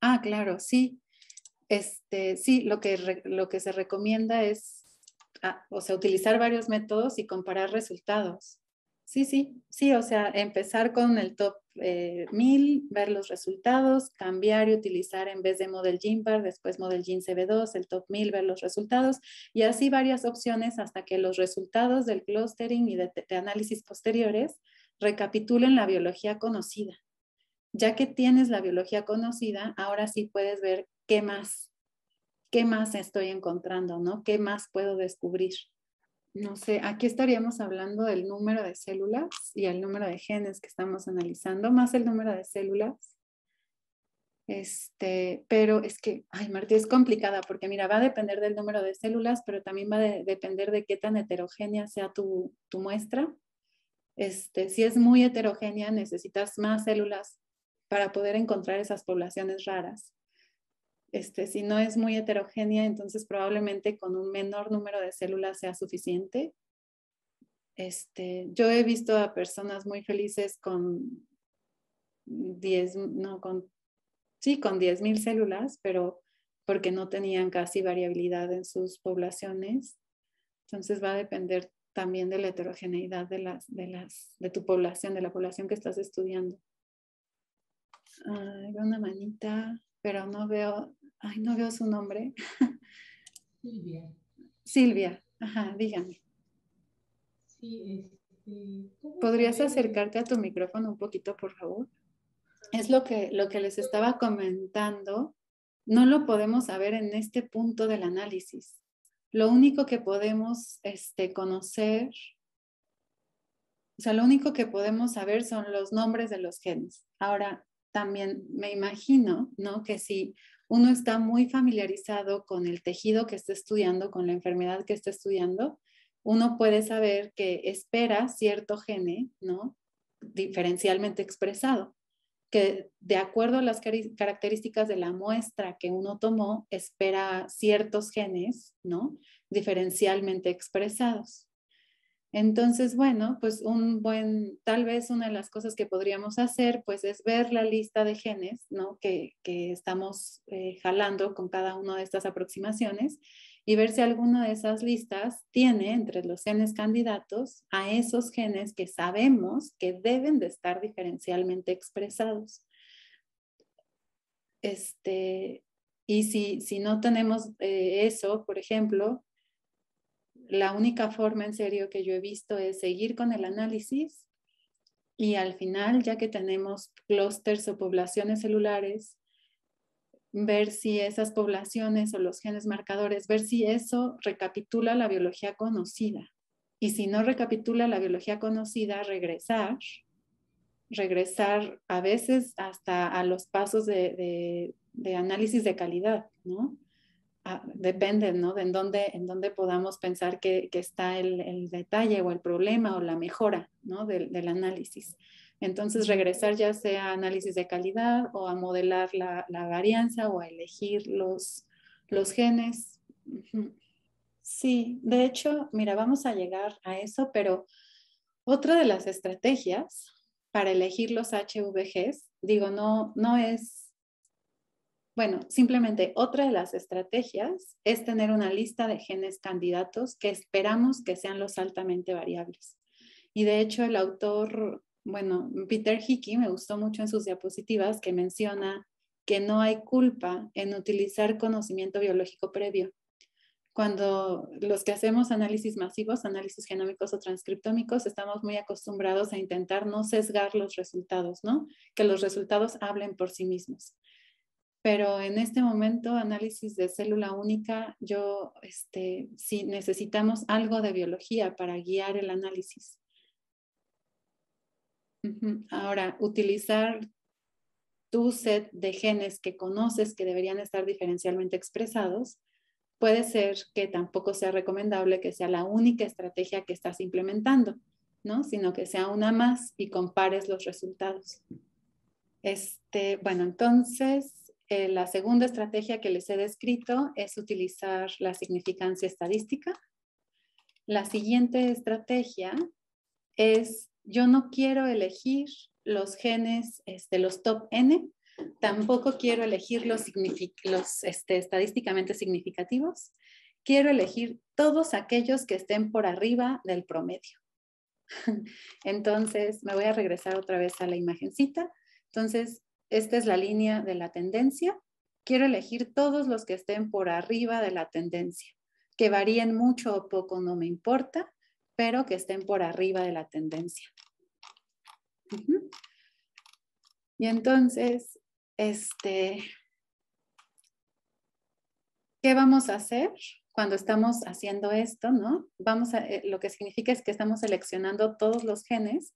Ah, claro, sí. Este, sí, lo que, lo que se recomienda es, ah, o sea, utilizar varios métodos y comparar resultados. Sí, sí, sí, o sea, empezar con el top 1000, eh, ver los resultados, cambiar y utilizar en vez de Model Bar, después Model Gin CB2, el top 1000, ver los resultados y así varias opciones hasta que los resultados del clustering y de análisis posteriores recapitulen la biología conocida. Ya que tienes la biología conocida, ahora sí puedes ver ¿qué más? ¿Qué más estoy encontrando, no? ¿Qué más puedo descubrir? No sé, aquí estaríamos hablando del número de células y el número de genes que estamos analizando, más el número de células. Este, pero es que, ay, Martí, es complicada porque, mira, va a depender del número de células, pero también va a depender de qué tan heterogénea sea tu, tu muestra. Este, si es muy heterogénea, necesitas más células para poder encontrar esas poblaciones raras. Este, si no es muy heterogénea, entonces probablemente con un menor número de células sea suficiente. Este, yo he visto a personas muy felices con 10, no, con, sí, con 10.000 células, pero porque no tenían casi variabilidad en sus poblaciones. Entonces va a depender también de la heterogeneidad de, las, de, las, de tu población, de la población que estás estudiando. una manita pero no veo ay, no veo su nombre. *laughs* Silvia. Silvia, ajá, dígame. Sí, este, ¿Podrías acercarte a tu micrófono un poquito, por favor? Es lo que, lo que les estaba comentando. No lo podemos saber en este punto del análisis. Lo único que podemos este, conocer, o sea, lo único que podemos saber son los nombres de los genes. Ahora, también me imagino, ¿no? Que si uno está muy familiarizado con el tejido que está estudiando, con la enfermedad que está estudiando, uno puede saber que espera cierto gene, ¿no? Diferencialmente expresado, que de acuerdo a las características de la muestra que uno tomó, espera ciertos genes, ¿no? Diferencialmente expresados. Entonces, bueno, pues un buen, tal vez una de las cosas que podríamos hacer, pues es ver la lista de genes, ¿no? Que, estamos eh, jalando con cada una de estas aproximaciones y ver si alguna de esas listas tiene entre los genes candidatos a esos genes que sabemos que deben de estar diferencialmente expresados. Este, y si, si no tenemos eh, eso, por ejemplo, la única forma en serio que yo he visto es seguir con el análisis y al final, ya que tenemos clústeres o poblaciones celulares, ver si esas poblaciones o los genes marcadores, ver si eso recapitula la biología conocida. Y si no recapitula la biología conocida, regresar, regresar a veces hasta a los pasos de, de análisis de calidad, ¿no? Ah, depende, ¿no? De en dónde, en dónde podamos pensar que, está el, detalle o el problema o la mejora, ¿no? Del, análisis. Entonces, regresar ya sea a análisis de calidad o a modelar la, varianza o a elegir los, genes. Sí, de hecho, mira, vamos a llegar a eso, pero otra de las estrategias para elegir los HVGs, digo, no, no es bueno, simplemente otra de las estrategias es tener una lista de genes candidatos que esperamos que sean los altamente variables. Y de hecho el autor, bueno, Peter Hickey me gustó mucho en sus diapositivas que menciona que no hay culpa en utilizar conocimiento biológico previo. Cuando los que hacemos análisis masivos, análisis genómicos o transcriptómicos, estamos muy acostumbrados a intentar no sesgar los resultados, ¿no? Que los resultados hablen por sí mismos pero en este momento análisis de célula única, yo, este, sí necesitamos algo de biología para guiar el análisis. Ahora, utilizar tu set de genes que conoces que deberían estar diferencialmente expresados, puede ser que tampoco sea recomendable que sea la única estrategia que estás implementando, ¿no? Sino que sea una más y compares los resultados. Este, bueno, entonces, eh, la segunda estrategia que les he descrito es utilizar la significancia estadística. La siguiente estrategia es yo no quiero elegir los genes este, los top N, tampoco quiero elegir los, este, estadísticamente significativos, quiero elegir todos aquellos que estén por arriba del promedio. *laughs* Entonces, me voy a regresar otra vez a la imagencita. Entonces, esta es la línea de la tendencia, quiero elegir todos los que estén por arriba de la tendencia, que varíen mucho o poco, no me importa, pero que estén por arriba de la tendencia. Y entonces, este, ¿qué vamos a hacer cuando estamos haciendo esto? ¿no? Vamos a, eh, lo que significa es que estamos seleccionando todos los genes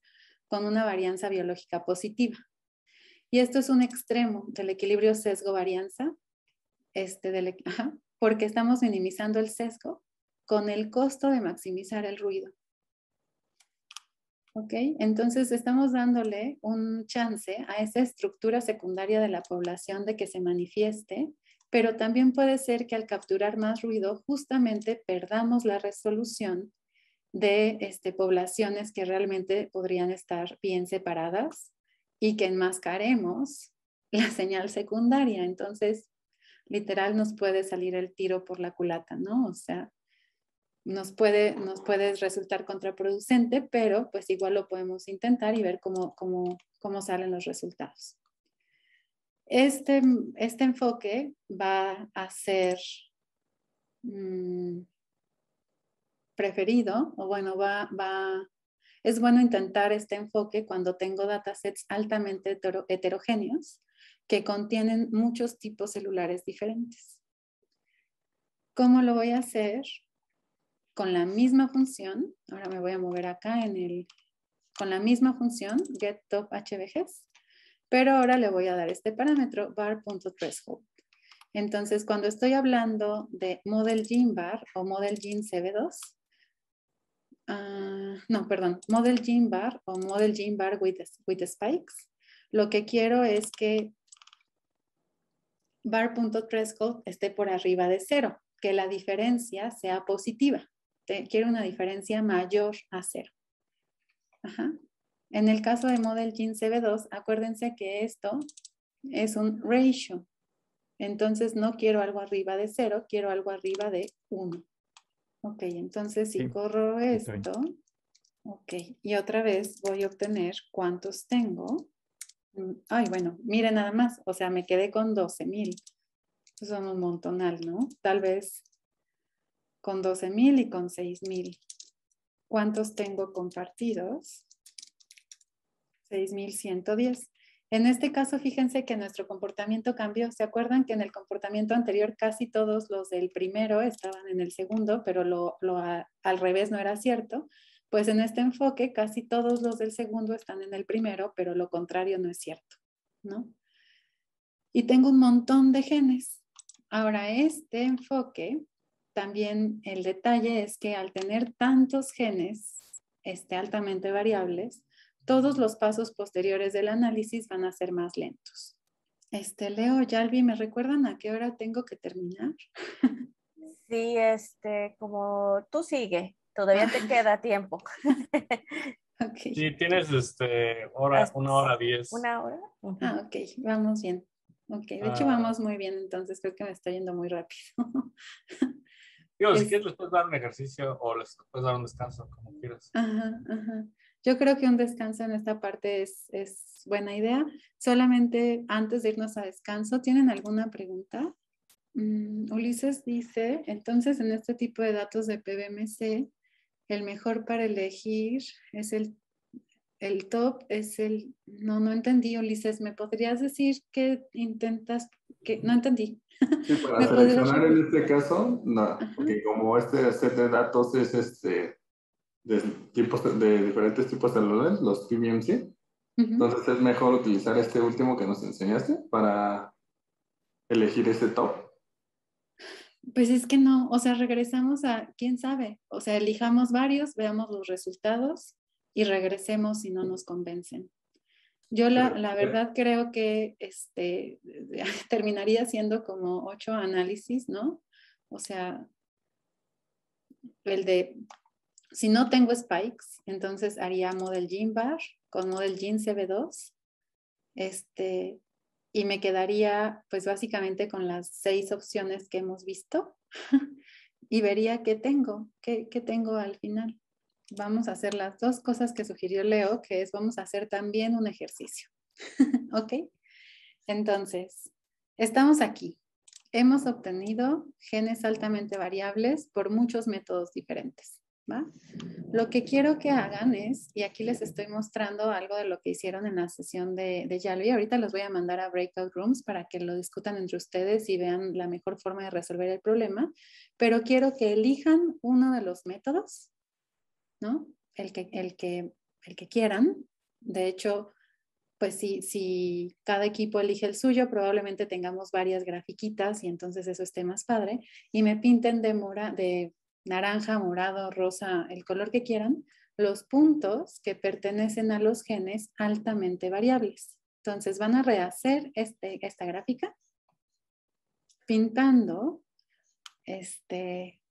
con una varianza biológica positiva. Y esto es un extremo del equilibrio sesgo-varianza, este, e-, porque estamos minimizando el sesgo con el costo de maximizar el ruido. Entonces estamos dándole un chance a esa estructura secundaria de la población de que se manifieste, pero también puede ser que al capturar más ruido justamente perdamos la resolución de este, poblaciones que realmente podrían estar bien separadas y que enmascaremos la señal secundaria. Entonces, literal nos puede salir el tiro por la culata, ¿no? O sea, nos puede, nos resultar contraproducente, pero pues igual lo podemos intentar y ver cómo, cómo, cómo salen los resultados. Este, este enfoque va a ser mm, preferido, o bueno, va, va es bueno intentar este enfoque cuando tengo datasets altamente heterogéneos que contienen muchos tipos celulares diferentes. ¿Cómo lo voy a hacer? Con la misma función, ahora me voy a mover acá en el, con la misma función, get top pero ahora le voy a dar este parámetro, bar.threshold. Entonces, cuando estoy hablando de model gene bar o model gene CB2, no, perdón, Model Gene Bar o Model Gene Bar with, Spikes, lo que quiero es que bar.3code esté por arriba de cero, que la diferencia sea positiva. quiero una diferencia mayor a cero. Ajá. En el caso de Model Gene CB2, acuérdense que esto es un ratio. Entonces no quiero algo arriba de cero, quiero algo arriba de 1. Ok, entonces si corro esto, Ok, y otra vez voy a obtener cuántos tengo. Mm, ay, bueno, mire nada más, o sea, me quedé con 12.000. Pues son un montonal, ¿no? Tal vez con 12.000 y con 6.000. ¿Cuántos tengo compartidos? 6.110. En este caso, fíjense que nuestro comportamiento cambió. ¿Se acuerdan que en el comportamiento anterior casi todos los del primero estaban en el segundo, pero al revés no era cierto? pues en este enfoque casi todos los del segundo están en el primero, pero lo contrario no es cierto, ¿no? Y tengo un montón de genes. Ahora, este enfoque, también el detalle es que al tener tantos genes este, altamente variables, todos los pasos posteriores del análisis van a ser más lentos. Este, Leo, Yalvi, ¿me recuerdan a qué hora tengo que terminar? Sí, este, como tú sigue, Todavía te *laughs* queda tiempo. *laughs* Okay. Sí, tienes este, hora, una hora diez. ¿Una hora? Ah, ok, vamos bien. Ok, de hecho ah. vamos muy bien, entonces creo que me está yendo muy rápido. *laughs* Digo, si quieres les puedes dar un ejercicio o les puedes dar un descanso, como quieras. Yo creo que un descanso en esta parte es, es buena idea. Solamente antes de irnos a descanso, ¿tienen alguna pregunta? Mm, Ulises dice, entonces en este tipo de datos de PBMC, el mejor para elegir es el, top, es el, no, no entendí, Ulises, ¿me podrías decir qué intentas, que no entendí? Sí, para *laughs* seleccionar en este caso, no, porque como este set de datos es este, de, tipos, de diferentes tipos de celulares, los PBMC, entonces es mejor utilizar este último que nos enseñaste para elegir este top. Pues es que no, o sea, regresamos a, quién sabe, o sea, elijamos varios, veamos los resultados y regresemos si no nos convencen. Yo la, la eh, verdad creo que este, *laughs* terminaría siendo como ocho análisis, ¿no? O sea, el de, si no tengo spikes, entonces haría model gene bar con model gene CB2, este, y me quedaría pues básicamente con las seis opciones que hemos visto *laughs* y vería qué tengo, qué, tengo al final. Vamos a hacer las dos cosas que sugirió Leo, que es vamos a hacer también un ejercicio. *laughs* ¿Ok? Entonces, estamos aquí. Hemos obtenido genes altamente variables por muchos métodos diferentes. Lo que quiero que hagan es, y aquí les estoy mostrando algo de lo que hicieron en la sesión de, de y ahorita los voy a mandar a breakout rooms para que lo discutan entre ustedes y vean la mejor forma de resolver el problema, pero quiero que elijan uno de los métodos, ¿no? El que, el que, el que quieran. De hecho, pues si, si, cada equipo elige el suyo, probablemente tengamos varias grafiquitas y entonces eso esté más padre. Y me pinten de mora, de naranja, morado, rosa, el color que quieran, los puntos que pertenecen a los genes altamente variables. Entonces van a rehacer este, esta gráfica pintando, este,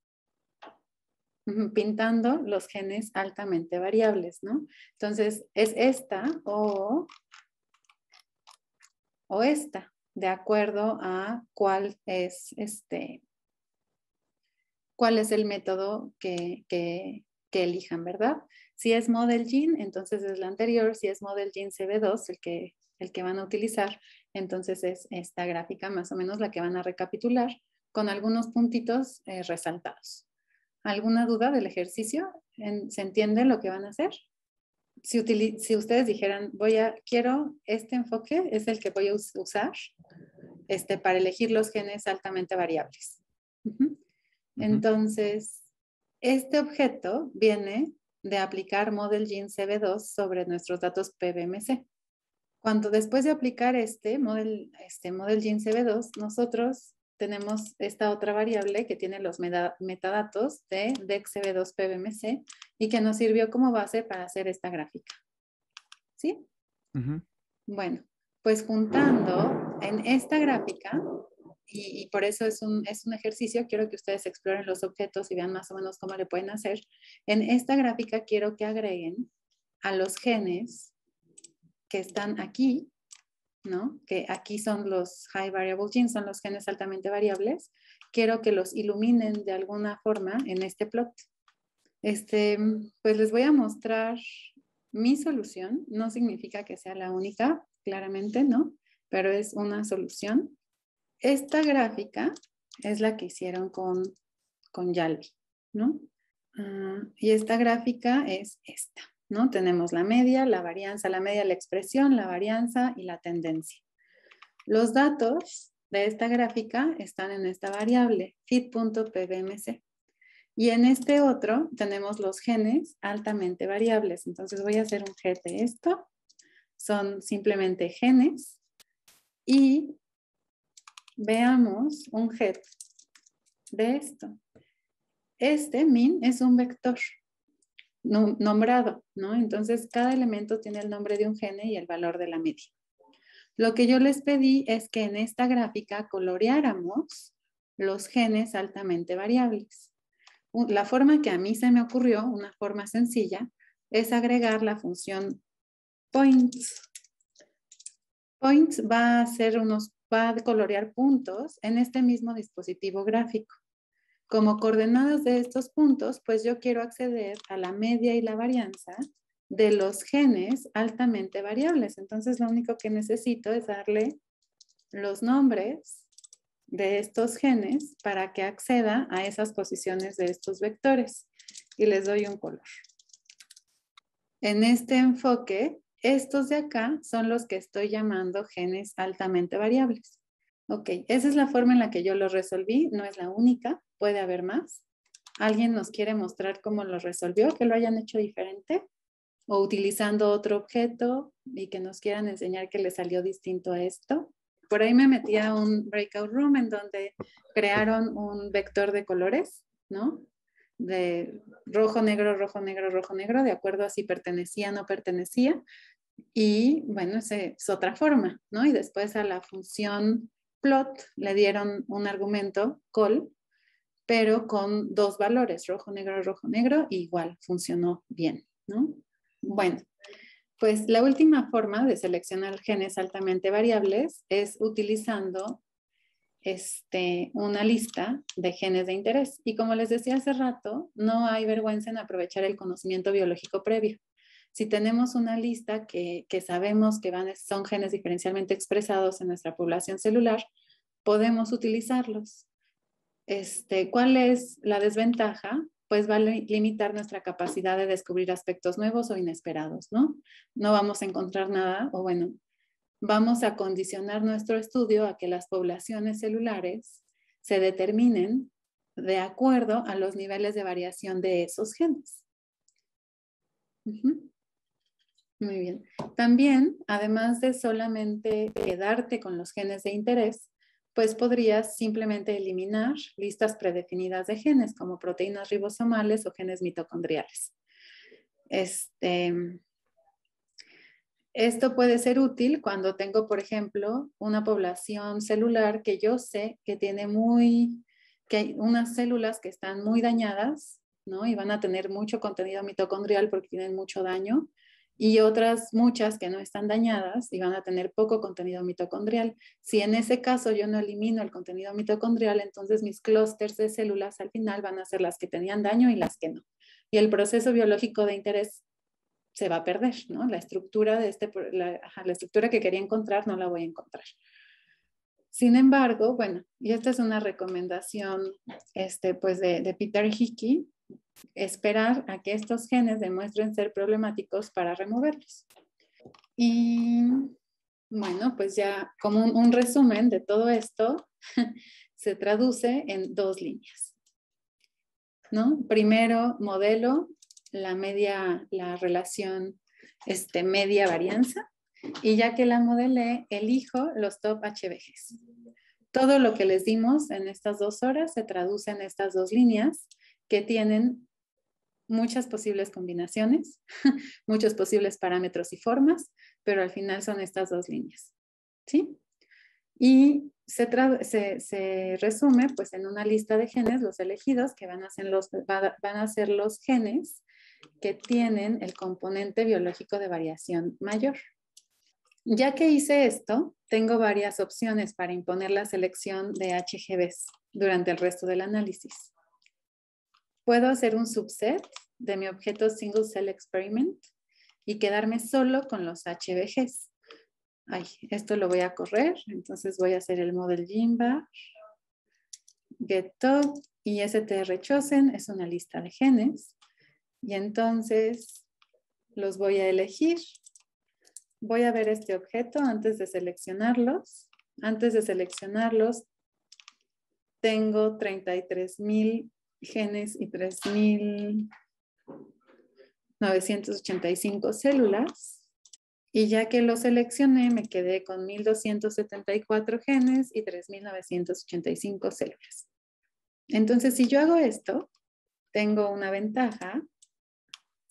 pintando los genes altamente variables, ¿no? Entonces es esta o, o esta, de acuerdo a cuál es este, cuál es el método que, elijan, ¿verdad? Si es Model Gene, entonces es la anterior. Si es Model Gene CB2, el que, el que van a utilizar, entonces es esta gráfica más o menos la que van a recapitular con algunos puntitos eh, resaltados. ¿Alguna duda del ejercicio? ¿Se entiende lo que van a hacer? Si, ustedes dijeran, voy a, quiero este enfoque, es el que voy a usar este, para elegir los genes altamente variables. Entonces, este objeto viene de aplicar Model CB2 sobre nuestros datos PBMC. Cuando después de aplicar este Model, este model CB2, nosotros tenemos esta otra variable que tiene los metadatos de DexCB2 PBMC y que nos sirvió como base para hacer esta gráfica. ¿Sí? Bueno, pues juntando en esta gráfica y, por eso es un, ejercicio. Quiero que ustedes exploren los objetos y vean más o menos cómo le pueden hacer. En esta gráfica quiero que agreguen a los genes que están aquí, ¿no? Que aquí son los high variable genes, son los genes altamente variables. Quiero que los iluminen de alguna forma en este plot. Este, pues les voy a mostrar mi solución. No significa que sea la única, claramente, ¿no? Pero es una solución. Esta gráfica es la que hicieron con, con Yalvi, ¿no? Ah, y esta gráfica es esta, ¿no? Tenemos la media, la varianza, la media, la expresión, la varianza y la tendencia. Los datos de esta gráfica están en esta variable, fit.pbmc. Y en este otro tenemos los genes altamente variables. Entonces voy a hacer un get de esto. Son simplemente genes. Y Veamos un head de esto. Este min es un vector nombrado, ¿no? Entonces, cada elemento tiene el nombre de un gene y el valor de la media. Lo que yo les pedí es que en esta gráfica coloreáramos los genes altamente variables. La forma que a mí se me ocurrió, una forma sencilla, es agregar la función points. Points va a ser unos va a colorear puntos en este mismo dispositivo gráfico. Como coordenadas de estos puntos, pues yo quiero acceder a la media y la varianza de los genes altamente variables. Entonces lo único que necesito es darle los nombres de estos genes para que acceda a esas posiciones de estos vectores y les doy un color. En este enfoque, estos de acá son los que estoy llamando genes altamente variables. Ok, esa es la forma en la que yo lo resolví, no es la única, puede haber más. ¿Alguien nos quiere mostrar cómo lo resolvió, que lo hayan hecho diferente? ¿O utilizando otro objeto y que nos quieran enseñar que le salió distinto a esto? Por ahí me metí a un breakout room en donde crearon un vector de colores, ¿no? de rojo, negro, rojo, negro, rojo, negro, de acuerdo a si pertenecía o no pertenecía. Y bueno, esa es otra forma, ¿no? Y después a la función plot le dieron un argumento call, pero con dos valores, rojo, negro, rojo, negro, igual funcionó bien, ¿no? Bueno, pues la última forma de seleccionar genes altamente variables es utilizando este, una lista de genes de interés. Y como les decía hace rato, no hay vergüenza en aprovechar el conocimiento biológico previo si tenemos una lista que, sabemos que son genes diferencialmente expresados en nuestra población celular, podemos utilizarlos. Este, ¿Cuál es la desventaja? Pues va a limitar nuestra capacidad de descubrir aspectos nuevos o inesperados, ¿no? No vamos a encontrar nada, o bueno, vamos a condicionar nuestro estudio a que las poblaciones celulares se determinen de acuerdo a los niveles de variación de esos genes. Muy bien. También, además de solamente quedarte eh, con los genes de interés, pues podrías simplemente eliminar listas predefinidas de genes como proteínas ribosomales o genes mitocondriales. Este, esto puede ser útil cuando tengo, por ejemplo, una población celular que yo sé que tiene muy, que hay unas células que están muy dañadas, ¿no? Y van a tener mucho contenido mitocondrial porque tienen mucho daño y otras muchas que no están dañadas y van a tener poco contenido mitocondrial. Si en ese caso yo no elimino el contenido mitocondrial, entonces mis clústeres de células al final van a ser las que tenían daño y las que no. Y el proceso biológico de interés se va a perder, ¿no? La estructura, de este, la, estructura que quería encontrar no la voy a encontrar. Sin embargo, bueno, y esta es una recomendación este, pues de Peter Hickey, esperar a que estos genes demuestren ser problemáticos para removerlos. Y bueno, pues ya como un, resumen de todo esto, *laughs* se traduce en dos líneas. ¿no? Primero, modelo, la media, la relación este, media varianza, y ya que la modelé, elijo los top HBGs. Todo lo que les dimos en estas dos horas se traduce en estas dos líneas que tienen muchas posibles combinaciones, *laughs* muchos posibles parámetros y formas, pero al final son estas dos líneas. ¿sí? Y se, resume pues, en una lista de genes, los elegidos, que van a, ser los, van a ser los genes que tienen el componente biológico de variación mayor. Ya que hice esto, tengo varias opciones para imponer la selección de HGVs durante el resto del análisis puedo hacer un subset de mi objeto Single Cell Experiment y quedarme solo con los HBGs. Ay, esto lo voy a correr, entonces voy a hacer el model Get top y STR Chosen es una lista de genes. Y entonces los voy a elegir. Voy a ver este objeto antes de seleccionarlos. Antes de seleccionarlos, tengo 33,000 genes y 3.985 células. Y ya que lo seleccioné, me quedé con 1.274 genes y 3.985 células. Entonces, si yo hago esto, tengo una ventaja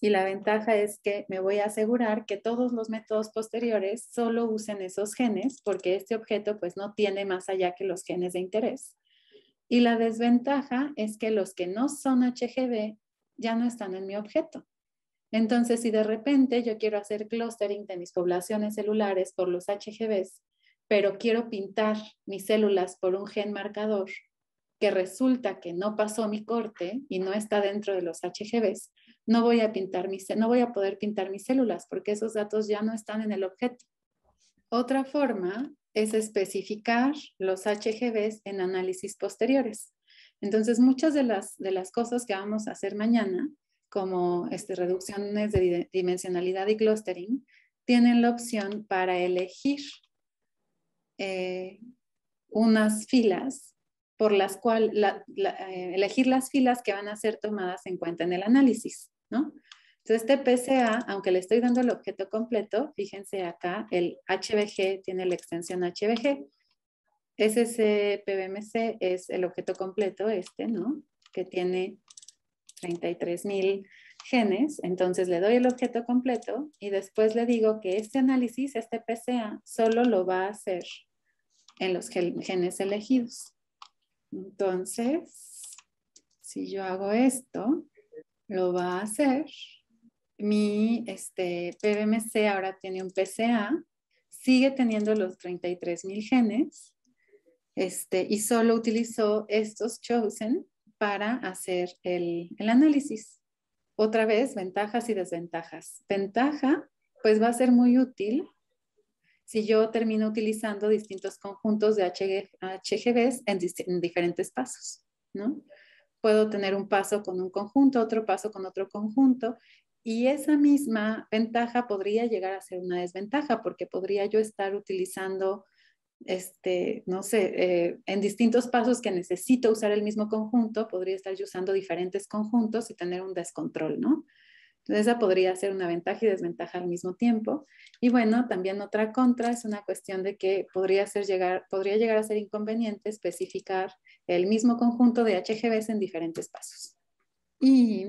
y la ventaja es que me voy a asegurar que todos los métodos posteriores solo usen esos genes porque este objeto pues no tiene más allá que los genes de interés. Y la desventaja es que los que no son HGB ya no están en mi objeto. Entonces, si de repente yo quiero hacer clustering de mis poblaciones celulares por los HGBs, pero quiero pintar mis células por un gen marcador que resulta que no pasó mi corte y no está dentro de los HGBs, no voy a, pintar mis, no voy a poder pintar mis células porque esos datos ya no están en el objeto. Otra forma es especificar los HGBs en análisis posteriores. Entonces, muchas de las, de las cosas que vamos a hacer mañana, como este, reducciones de dimensionalidad y clustering, tienen la opción para elegir eh, unas filas por las cuales eh, elegir las filas que van a ser tomadas en cuenta en el análisis, ¿no? Entonces, este PCA, aunque le estoy dando el objeto completo, fíjense acá, el HBG tiene la extensión HBG. SCPBMC es el objeto completo este, ¿no? Que tiene 33,000 genes. Entonces le doy el objeto completo y después le digo que este análisis, este PCA, solo lo va a hacer en los genes elegidos. Entonces, si yo hago esto, lo va a hacer mi este, PBMC ahora tiene un PCA, sigue teniendo los 33 genes este, y solo utilizó estos chosen para hacer el, el análisis. Otra vez, ventajas y desventajas. Ventaja, pues va a ser muy útil si yo termino utilizando distintos conjuntos de HGBs en, en, diferentes pasos, ¿no? Puedo tener un paso con un conjunto, otro paso con otro conjunto, y esa misma ventaja podría llegar a ser una desventaja porque podría yo estar utilizando, este, no sé, eh, en distintos pasos que necesito usar el mismo conjunto, podría estar yo usando diferentes conjuntos y tener un descontrol, ¿no? Entonces esa podría ser una ventaja y desventaja al mismo tiempo. Y bueno, también otra contra es una cuestión de que podría, llegar, podría llegar a ser inconveniente especificar el mismo conjunto de HGBs en diferentes pasos. Y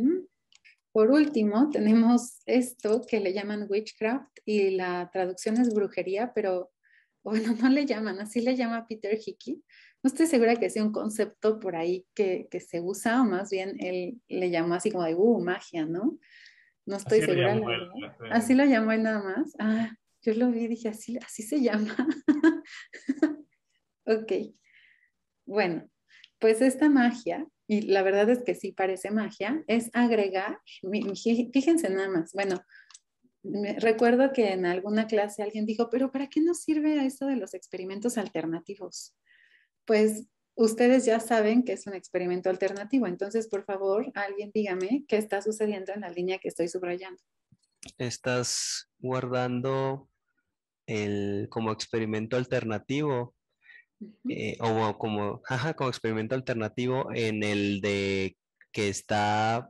por último, tenemos esto que le llaman witchcraft y la traducción es brujería, pero bueno, no le llaman, así le llama Peter Hickey. No estoy segura que sea un concepto por ahí que, se usa, o más bien él le llama así como de, uh, magia, ¿no? No estoy segura. así lo llamó él nada más. Ah, yo lo vi y dije, así, así se llama. *laughs* ok. Bueno, pues esta magia la verdad es que sí parece magia, es agregar, fíjense nada más, bueno, recuerdo que en alguna clase alguien dijo, pero ¿para qué nos sirve esto de los experimentos alternativos? Pues ustedes ya saben que es un experimento alternativo, entonces por favor alguien dígame qué está sucediendo en la línea que estoy subrayando. Estás guardando el, como experimento alternativo eh, o *laughs* como, experimento alternativo en el de que está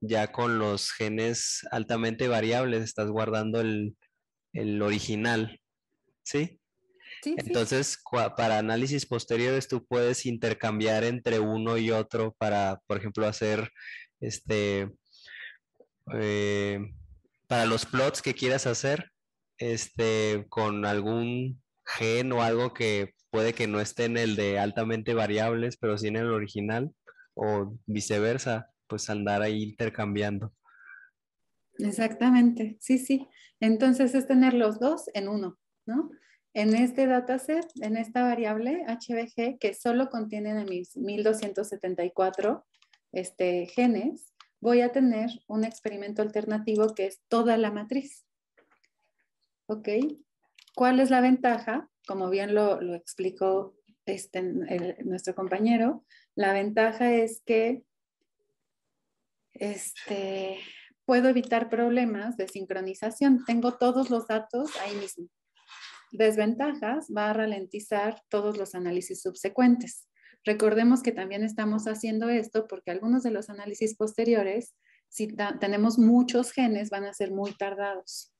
ya con los genes altamente variables, estás guardando el, original, ¿sí? Entonces, para análisis posteriores, tú puedes intercambiar entre uno y otro para, por ejemplo, hacer este eh, para los plots que quieras hacer, este, con algún gen o algo que puede que no esté en el de altamente variables, pero sí en el original, o viceversa, pues andar ahí intercambiando. Exactamente, sí, sí. Entonces es tener los dos en uno, ¿no? En este dataset, en esta variable HBG, que solo contiene mis 1274 este, genes, voy a tener un experimento alternativo que es toda la matriz. ¿Ok? ¿Cuál es la ventaja? como bien lo, explicó este, nuestro compañero, la ventaja es que este, puedo evitar problemas de sincronización. Tengo todos los datos ahí mismo. Desventajas va a ralentizar todos los análisis subsecuentes. Recordemos que también estamos haciendo esto porque algunos de los análisis posteriores, si tenemos muchos genes, van a ser muy tardados.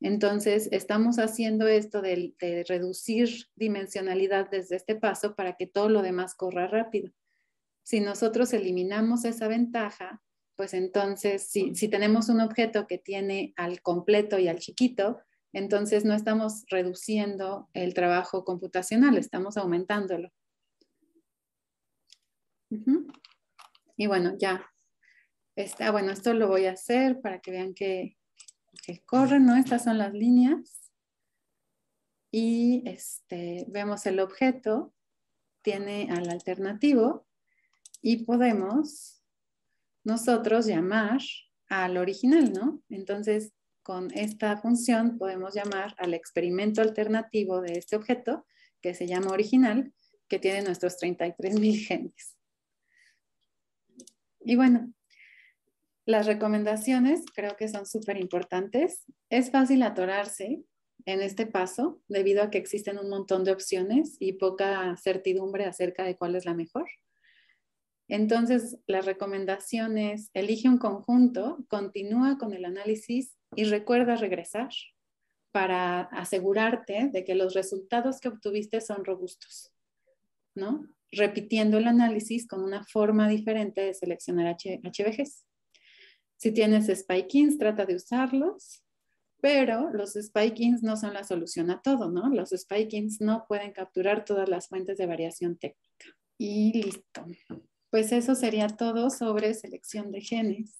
Entonces, estamos haciendo esto de, reducir dimensionalidad desde este paso para que todo lo demás corra rápido. Si nosotros eliminamos esa ventaja, pues entonces, si, tenemos un objeto que tiene al completo y al chiquito, entonces no estamos reduciendo el trabajo computacional, estamos aumentándolo. Y bueno, ya está. Bueno, esto lo voy a hacer para que vean que, que corren, ¿no? Estas son las líneas. Y este, vemos el objeto, tiene al alternativo y podemos nosotros llamar al original, ¿no? Entonces, con esta función podemos llamar al experimento alternativo de este objeto, que se llama original, que tiene nuestros 33.000 genes. Y bueno, las recomendaciones creo que son súper importantes. Es fácil atorarse en este paso debido a que existen un montón de opciones y poca certidumbre acerca de cuál es la mejor. Entonces, las recomendaciones, elige un conjunto, continúa con el análisis y recuerda regresar para asegurarte de que los resultados que obtuviste son robustos, ¿no? Repitiendo el análisis con una forma diferente de seleccionar HBGs. Si tienes spikings, trata de usarlos, pero los spikings no son la solución a todo, ¿no? Los spikings no pueden capturar todas las fuentes de variación técnica. Y listo. Pues eso sería todo sobre selección de genes.